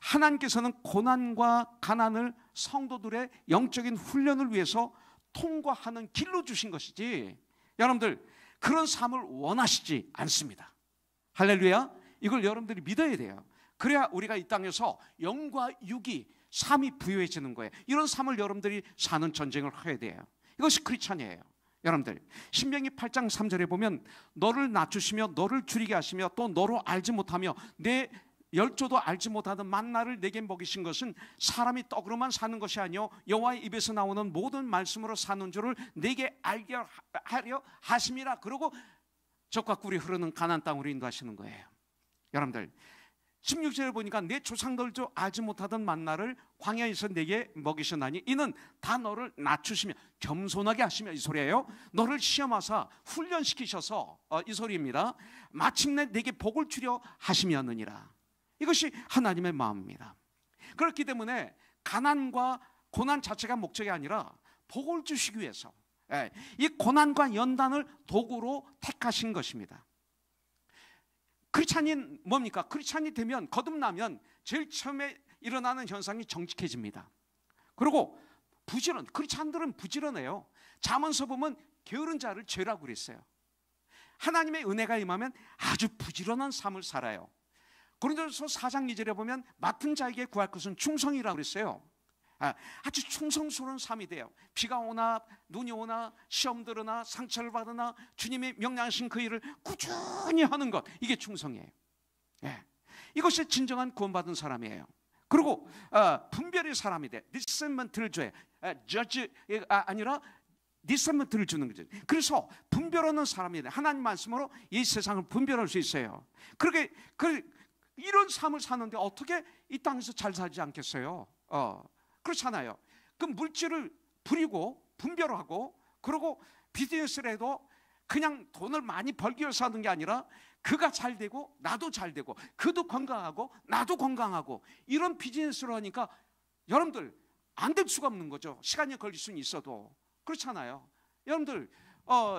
하나님께서는 고난과 가난을 성도들의 영적인 훈련을 위해서 통과하는 길로 주신 것이지 여러분들 그런 삶을 원하시지 않습니다. 할렐루야. 이걸 여러분들이 믿어야 돼요. 그래야 우리가 이 땅에서 영과 육이 삶이 부여해지는 거예요. 이런 삶을 여러분들이 사는 전쟁을 해야 돼요. 이것이 크리스찬이에요. 여러분들 신명기 8장 3절에 보면 너를 낮추시며 너를 줄이게 하시며 또 너로 알지 못하며 내 열조도 알지 못하던 만나를 내게 먹이신 것은 사람이 떡으로만 사는 것이 아니요 여호와의 입에서 나오는 모든 말씀으로 사는 줄을 내게 알게 하려 하심이라 그러고 적과 꿀이 흐르는 가난 땅으로 인도하시는 거예요. 여러분들 16절에 보니까 내 조상들도 알지 못하던 만나를 광야에서 내게 먹이셨나니 이는 다 너를 낮추시며 겸손하게 하시며 이 소리예요. 너를 시험하사 훈련시키셔서 어, 이 소리입니다. 마침내 내게 복을 주려 하심이느니라 이것이 하나님의 마음입니다. 그렇기 때문에 가난과 고난 자체가 목적이 아니라 복을 주시기 위해서 예, 이 고난과 연단을 도구로 택하신 것입니다. 크리찬인 뭡니까? 크리찬이 되면 거듭나면 제일 처음에 일어나는 현상이 정직해집니다. 그리고 부지런 크리찬들은 부지런해요. 잠언서 보면 게으른 자를 죄라고 그랬어요. 하나님의 은혜가 임하면 아주 부지런한 삶을 살아요. 고린도서 4장 2절에 보면 맡은 자에게 구할 것은 충성이라고 그랬어요. 아, 아주 충성스러운 삶이 돼요. 비가 오나 눈이 오나 시험 들으나 상처를 받으나 주님의 명령하신 그 일을 꾸준히 하는 것 이게 충성이에요. 예. 이것이 진정한 구원받은 사람이에요. 그리고 어, 분별의 사람이 돼. 디스먼트를 줘요. 저지 아니라 디스먼트를 주는 거죠. 그래서 분별하는 사람이 돼. 하나님 말씀으로 이 세상을 분별할 수 있어요. 그렇게 그 이런 삶을 사는데 어떻게 이 땅에서 잘 살지 않겠어요? 어. 그렇잖아요. 그 물질을 부리고 분별하고 그리고 비즈니스를 해도 그냥 돈을 많이 벌기 위해서 하는 게 아니라 그가 잘 되고 나도 잘 되고 그도 건강하고 나도 건강하고 이런 비즈니스를 하니까 여러분들 안 될 수가 없는 거죠. 시간이 걸릴 수는 있어도 그렇잖아요. 여러분들 어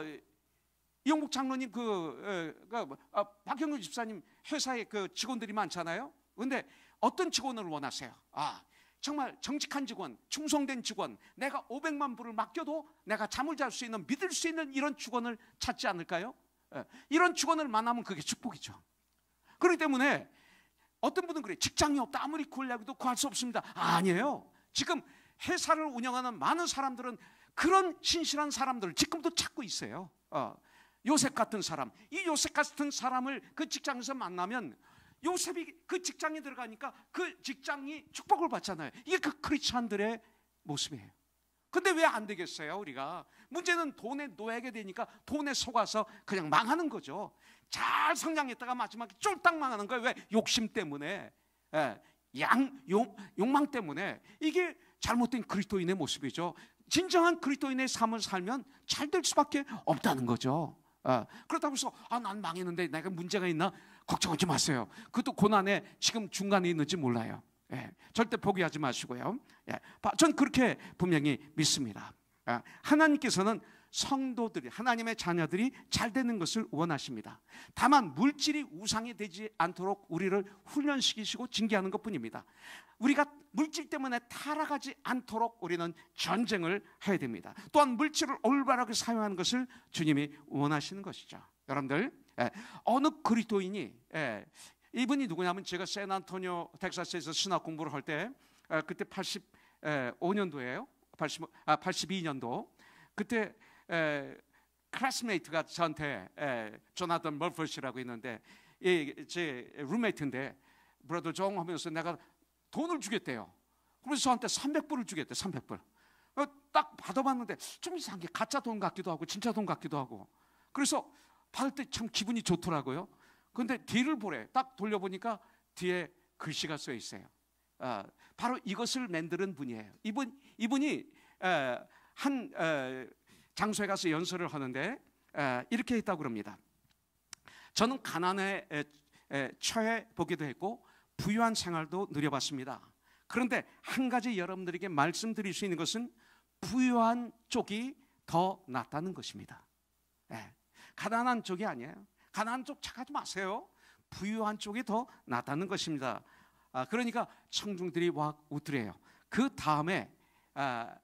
이영복 장로님 그, 에, 그 뭐, 어, 박형규 집사님 회사에 그 직원들이 많잖아요. 근데 어떤 직원을 원하세요? 아, 정말 정직한 직원, 충성된 직원, 내가 500만 불을 맡겨도 내가 잠을 잘 수 있는, 믿을 수 있는 이런 직원을 찾지 않을까요? 예, 이런 직원을 만나면 그게 축복이죠. 그렇기 때문에 어떤 분은 그래 직장이 없다 아무리 구하려고도 구할 수 없습니다. 아니에요. 지금 회사를 운영하는 많은 사람들은 그런 신실한 사람들을 지금도 찾고 있어요. 어, 요셉 같은 사람, 이 요셉 같은 사람을 그 직장에서 만나면 요셉이 그 직장에 들어가니까 그 직장이 축복을 받잖아요. 이게 그 크리스천들의 모습이에요. 근데 왜 안 되겠어요, 우리가? 문제는 돈에 노예게 되니까 돈에 속아서 그냥 망하는 거죠. 잘 성장했다가 마지막에 쫄딱 망하는 거예요. 왜? 욕심 때문에. 예, 양, 욕, 욕망 때문에. 이게 잘못된 그리스도인의 모습이죠. 진정한 그리스도인의 삶을 살면 잘 될 수밖에 없다는 거죠. 아, 그렇다고 해서 아, 난 망했는데 내가 문제가 있나 걱정하지 마세요. 그것도 고난에 지금 중간에 있는지 몰라요. 예, 절대 포기하지 마시고요. 예, 전 그렇게 분명히 믿습니다. 예, 하나님께서는 성도들이 하나님의 자녀들이 잘 되는 것을 원하십니다. 다만 물질이 우상이 되지 않도록 우리를 훈련시키시고 징계하는 것뿐입니다. 우리가 물질 때문에 타락하지 않도록 우리는 전쟁을 해야 됩니다. 또한 물질을 올바르게 사용하는 것을 주님이 원하시는 것이죠. 여러분들 예, 어느 그리스인이 예, 이분이 누구냐면 제가 세안토니오 텍사스에서 신학 공부를 할때 어, 그때 85년도예요. 80, 아, 82년도 그때 에, 클래스메이트가 저한테 에, 조나던 멀퍼시라고 있는데 이, 제 룸메이트인데 브라더 정 하면서 내가 돈을 주겠대요. 그래서 저한테 300불을 주겠대. 300불. 어, 딱 받아봤는데 좀 이상한 게 가짜 돈 같기도 하고 진짜 돈 같기도 하고. 그래서 받을 때 참 기분이 좋더라고요. 근데 뒤를 보래. 딱 돌려보니까 뒤에 글씨가 쓰여 있어요. 아, 바로 이것을 만드는 분이에요. 이분 이분이 에, 한 에, 장소에 가서 연설을 하는데 이렇게 했다고 그럽니다. 저는 가난에 처해 보기도 했고 부유한 생활도 누려봤습니다. 그런데 한 가지 여러분들에게 말씀드릴 수 있는 것은 부유한 쪽이 더 낫다는 것입니다. 예. 가난한 쪽이 아니에요. 가난한 쪽 착하지 마세요. 부유한 쪽이 더 낫다는 것입니다. 아, 그러니까 청중들이 와 우드려요. 그 다음에 아,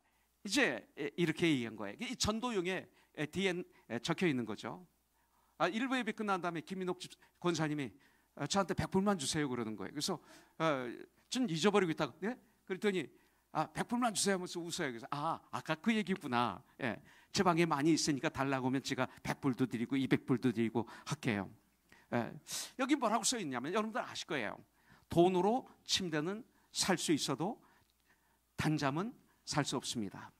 이제 이렇게 얘기한 거예요. 이 전도용에 뒤엔 적혀 있는 거죠. 아, 일부 예배 끝난 다음에 김민옥 권사님이 어, 저한테 백불만 주세요 그러는 거예요. 그래서 어, 전 잊어버리고 있다가 네? 그랬더니 아, 백불만 주세요 하면서 웃어요. 그래서 아, 아까 그 얘기구나. 예. 제 방에 많이 있으니까 달라고 하면 제가 백불도 드리고 200불도 드리고 할게요. 예. 여기 뭐라고 써 있냐면 여러분들 아실 거예요. 돈으로 침대는 살 수 있어도 단잠은 살수 없습니다.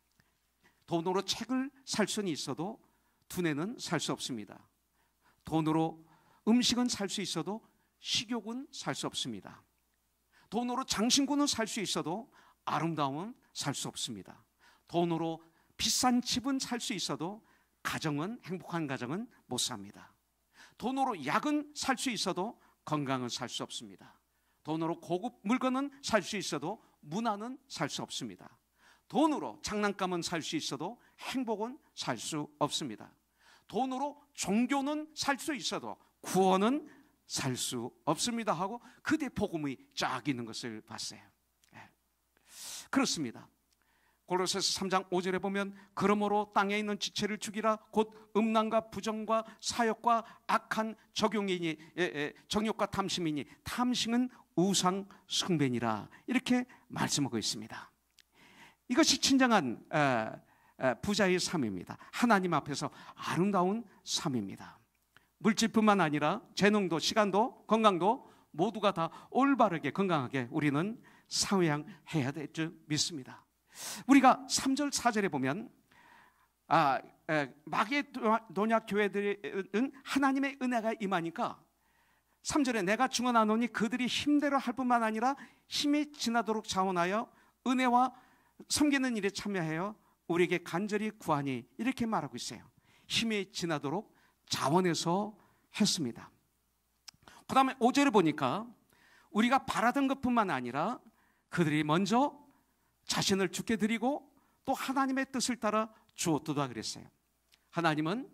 돈으로 책을 살 수는 있어도 두뇌는 살 수 없습니다. 돈으로 음식은 살 수 있어도 식욕은 살 수 없습니다. 돈으로 장신구는 살 수 있어도 아름다움은 살 수 없습니다. 돈으로 비싼 집은 살 수 있어도 가정은 행복한 가정은 못 삽니다. 돈으로 약은 살 수 있어도 건강은 살 수 없습니다. 돈으로 고급 물건은 살 수 있어도 문화는 살 수 없습니다. 돈으로 장난감은 살 수 있어도 행복은 살 수 없습니다. 돈으로 종교는 살 수 있어도 구원은 살 수 없습니다 하고 그대 복음이 쫙 있는 것을 봤어요. 예. 그렇습니다. 골로새서 3장 5절에 보면 그러므로 땅에 있는 지체를 죽이라 곧 음란과 부정과 사욕과 악한 적용이니 예, 예, 정욕과 탐심이니 탐심은 우상 숭배니라 이렇게 말씀하고 있습니다. 이것이 진정한 부자의 삶입니다. 하나님 앞에서 아름다운 삶입니다. 물질뿐만 아니라 재능도 시간도 건강도 모두가 다 올바르게 건강하게 우리는 사회양해야 될 줄 믿습니다. 우리가 3절 4절에 보면 아, 마귀의 논 교회들은 하나님의 은혜가 임하니까 3절에 내가 증언하노니 그들이 힘대로 할 뿐만 아니라 힘이 지나도록 자원하여 은혜와 섬기는 일에 참여하여 우리에게 간절히 구하니 이렇게 말하고 있어요. 힘이 지나도록 자원해서 했습니다. 그 다음에 5절을 보니까 우리가 바라던 것뿐만 아니라 그들이 먼저 자신을 죽게 드리고 또 하나님의 뜻을 따라 주었도다 그랬어요. 하나님은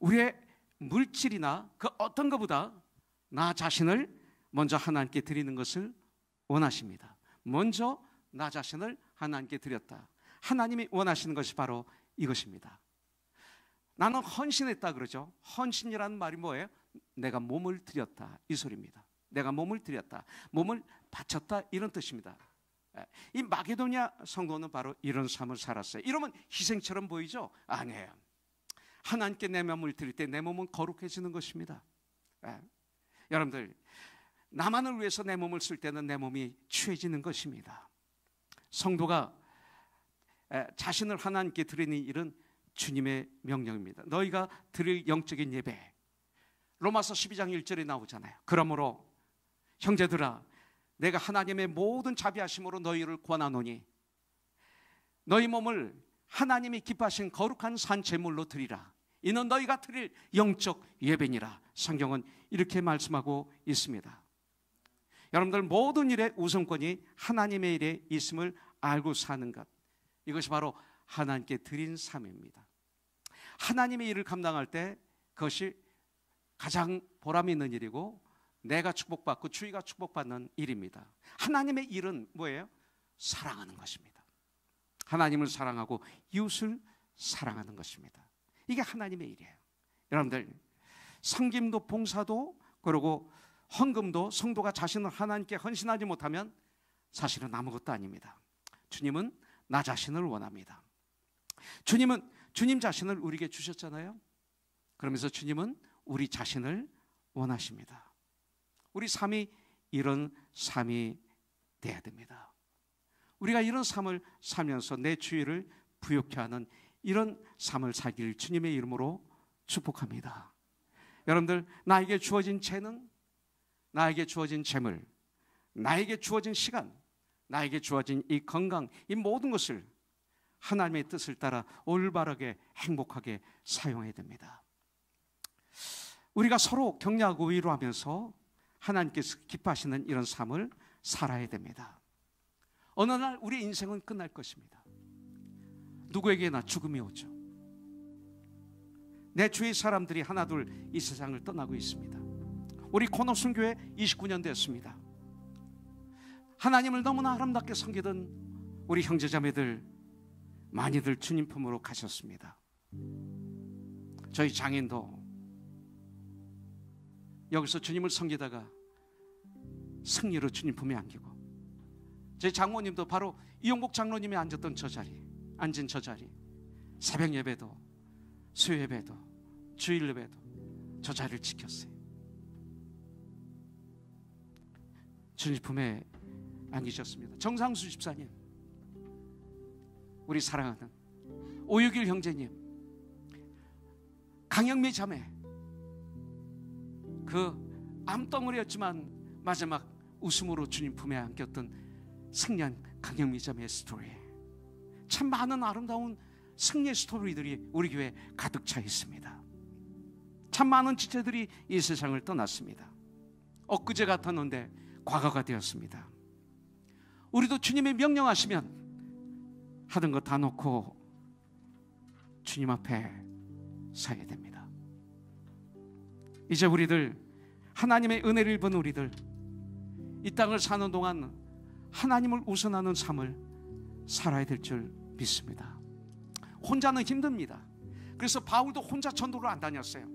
우리의 물질이나 그 어떤 것보다 나 자신을 먼저 하나님께 드리는 것을 원하십니다. 먼저 나 자신을 하나님께 드렸다. 하나님이 원하시는 것이 바로 이것입니다. 나는 헌신했다 그러죠. 헌신이라는 말이 뭐예요? 내가 몸을 드렸다 이 소리입니다. 내가 몸을 드렸다, 몸을 바쳤다 이런 뜻입니다. 예. 이 마게도냐 성도는 바로 이런 삶을 살았어요. 이러면 희생처럼 보이죠? 아니에요. 하나님께 내 몸을 드릴 때 내 몸은 거룩해지는 것입니다. 예. 여러분들 나만을 위해서 내 몸을 쓸 때는 내 몸이 취해지는 것입니다. 성도가 자신을 하나님께 드리는 일은 주님의 명령입니다. 너희가 드릴 영적인 예배. 로마서 12장 1절에 나오잖아요. 그러므로 형제들아 내가 하나님의 모든 자비하심으로 너희를 권하노니 너희 몸을 하나님이 기뻐하신 거룩한 산 제물로 드리라. 이는 너희가 드릴 영적 예배니라. 성경은 이렇게 말씀하고 있습니다. 여러분들 모든 일의 우선권이 하나님의 일에 있음을 알고 사는 것. 이것이 바로 하나님께 드린 삶입니다. 하나님의 일을 감당할 때 그것이 가장 보람 있는 일이고 내가 축복받고 주위가 축복받는 일입니다. 하나님의 일은 뭐예요? 사랑하는 것입니다. 하나님을 사랑하고 이웃을 사랑하는 것입니다. 이게 하나님의 일이에요. 여러분들, 섬김도 봉사도 그리고 헌금도 성도가 자신을 하나님께 헌신하지 못하면 사실은 아무것도 아닙니다. 주님은 나 자신을 원합니다. 주님은 주님 자신을 우리에게 주셨잖아요. 그러면서 주님은 우리 자신을 원하십니다. 우리 삶이 이런 삶이 돼야 됩니다. 우리가 이런 삶을 살면서 내 주위를 부욕케 하는 이런 삶을 살길 주님의 이름으로 축복합니다. 여러분들 나에게 주어진 죄는 나에게 주어진 재물, 나에게 주어진 시간, 나에게 주어진 이 건강, 이 모든 것을 하나님의 뜻을 따라 올바르게 행복하게 사용해야 됩니다. 우리가 서로 격려하고 위로하면서 하나님께서 기뻐하시는 이런 삶을 살아야 됩니다. 어느 날 우리 인생은 끝날 것입니다. 누구에게나 죽음이 오죠. 내 주위 사람들이 하나둘 이 세상을 떠나고 있습니다. 우리 코노순 교회 29년 됐습니다. 하나님을 너무나 아름답게 섬기던 우리 형제자매들 많이들 주님 품으로 가셨습니다. 저희 장인도 여기서 주님을 섬기다가 승리로 주님 품에 안기고 제 장모님도 바로 이용복 장로님이 앉았던 저 자리 앉은 저 자리 새벽 예배도 수요 예배도 주일 예배도 저 자리를 지켰어요. 주님 품에 안기셨습니다. 정상수 집사님, 우리 사랑하는 오유길 형제님, 강영미 자매, 그 암덩어리였지만 마지막 웃음으로 주님 품에 안겼던 승년 강영미 자매의 스토리. 참 많은 아름다운 승리의 스토리들이 우리 교회 가득 차 있습니다. 참 많은 지체들이 이 세상을 떠났습니다. 엊그제 같았는데 과거가 되었습니다. 우리도 주님의 명령하시면 하던 거 다 놓고 주님 앞에 서야 됩니다. 이제 우리들 하나님의 은혜를 입은 우리들 이 땅을 사는 동안 하나님을 우선하는 삶을 살아야 될 줄 믿습니다. 혼자는 힘듭니다. 그래서 바울도 혼자 전도를 안 다녔어요.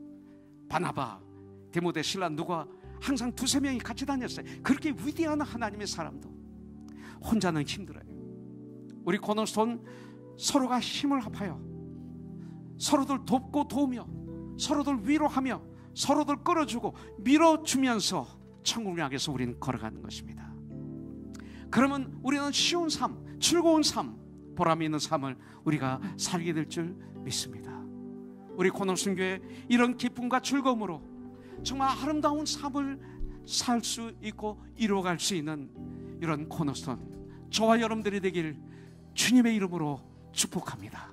바나바, 데모데, 신라 누가 항상 두 세 명이 같이 다녔어요. 그렇게 위대한 하나님의 사람도 혼자는 힘들어요. 우리 코너스톤 서로가 힘을 합하여 서로들 돕고 도우며 서로들 위로하며 서로들 끌어주고 밀어주면서 천국을 향해서 우리는 걸어가는 것입니다. 그러면 우리는 쉬운 삶, 즐거운 삶, 보람 있는 삶을 우리가 살게 될 줄 믿습니다. 우리 코너순교회 이런 기쁨과 즐거움으로 정말 아름다운 삶을 살 수 있고 이루어갈 수 있는 이런 코너스톤 저와 여러분들이 되길 주님의 이름으로 축복합니다.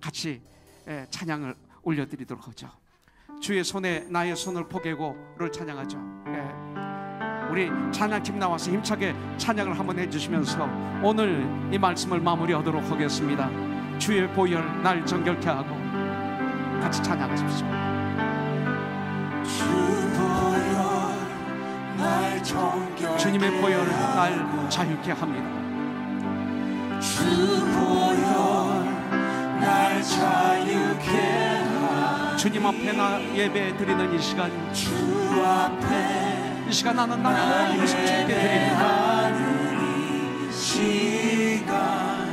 같이 예, 찬양을 올려드리도록 하죠. 주의 손에 나의 손을 포개고를 찬양하죠. 예. 우리 찬양팀 나와서 힘차게 찬양을 한번 해주시면서 오늘 이 말씀을 마무리하도록 하겠습니다. 주의 보혈 날 정결케 하고 같이 찬양하십시오. 주님의 보혈 을날 자유케 합니다. 주 보혈 날 자유케 주님 앞에 나 예배 드리는 이 시간 주 앞에 이 시간 나는 나의 모든 주께 드립니다. 시간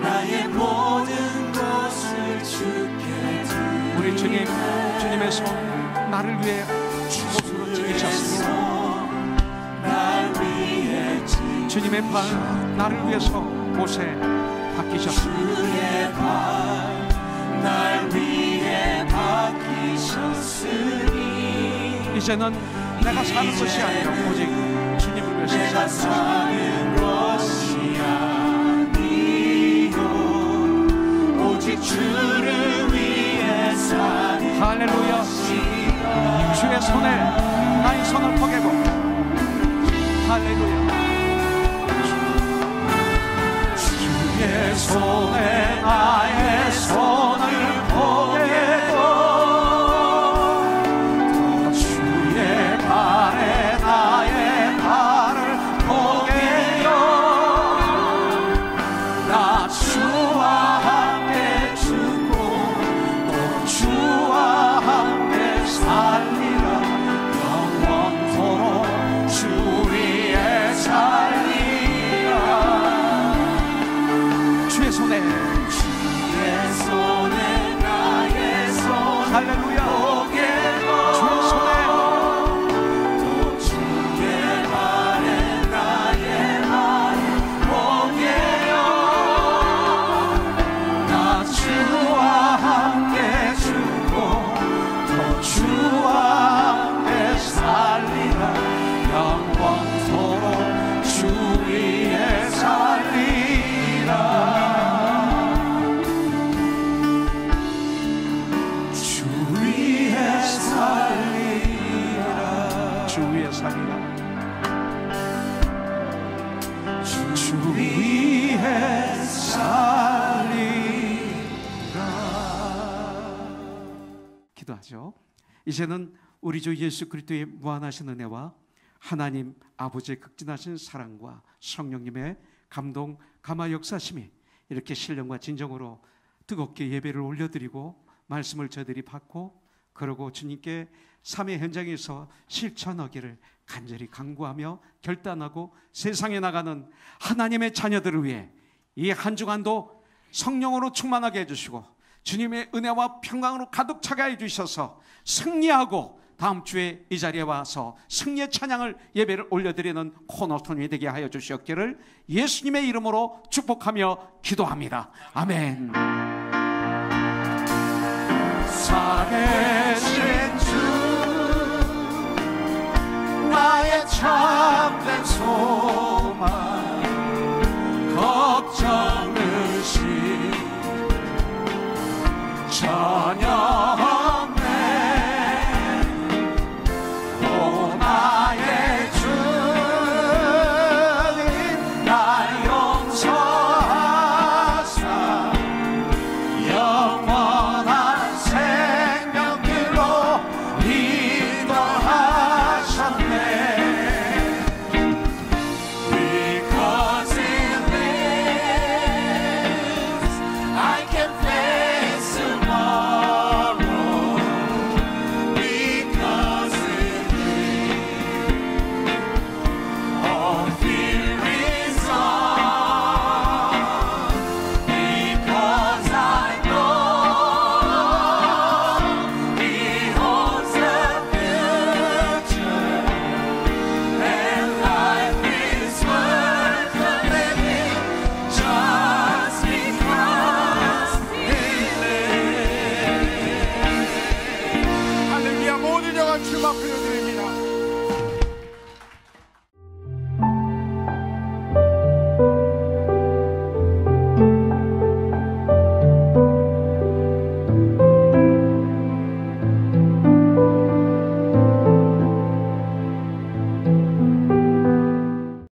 나의 모든 것을 주께 드립니다. 우리 주님 주님의 손 나를 위해 죽음으로 찢으셨습니다 주님의 발 나를 위해서 곳에바뀌셨습니다 이제는 내가 사는 것이 아니라 오직 주님을 위해서 사는 것이 아니요 오직 주를 위해 사는 할렐루야 주의 손에 나의 손을 포개고 할렐루야 주의 손에 나의 손 이제는 우리 주 예수 그리스도의 무한하신 은혜와 하나님 아버지의 극진하신 사랑과 성령님의 감동 감화 역사심이 이렇게 신령과 진정으로 뜨겁게 예배를 올려드리고 말씀을 저들이 받고 그러고 주님께 삼의 현장에서 실천하기를 간절히 간구하며 결단하고 세상에 나가는 하나님의 자녀들을 위해 이 한 주간도 성령으로 충만하게 해주시고 주님의 은혜와 평강으로 가득 차게 해주셔서 승리하고 다음 주에 이 자리에 와서 승리의 찬양을 예배를 올려드리는 코너톤이 되게 하여 주시옵기를 예수님의 이름으로 축복하며 기도합니다. 아멘. 살아계신 주 나의 참된 손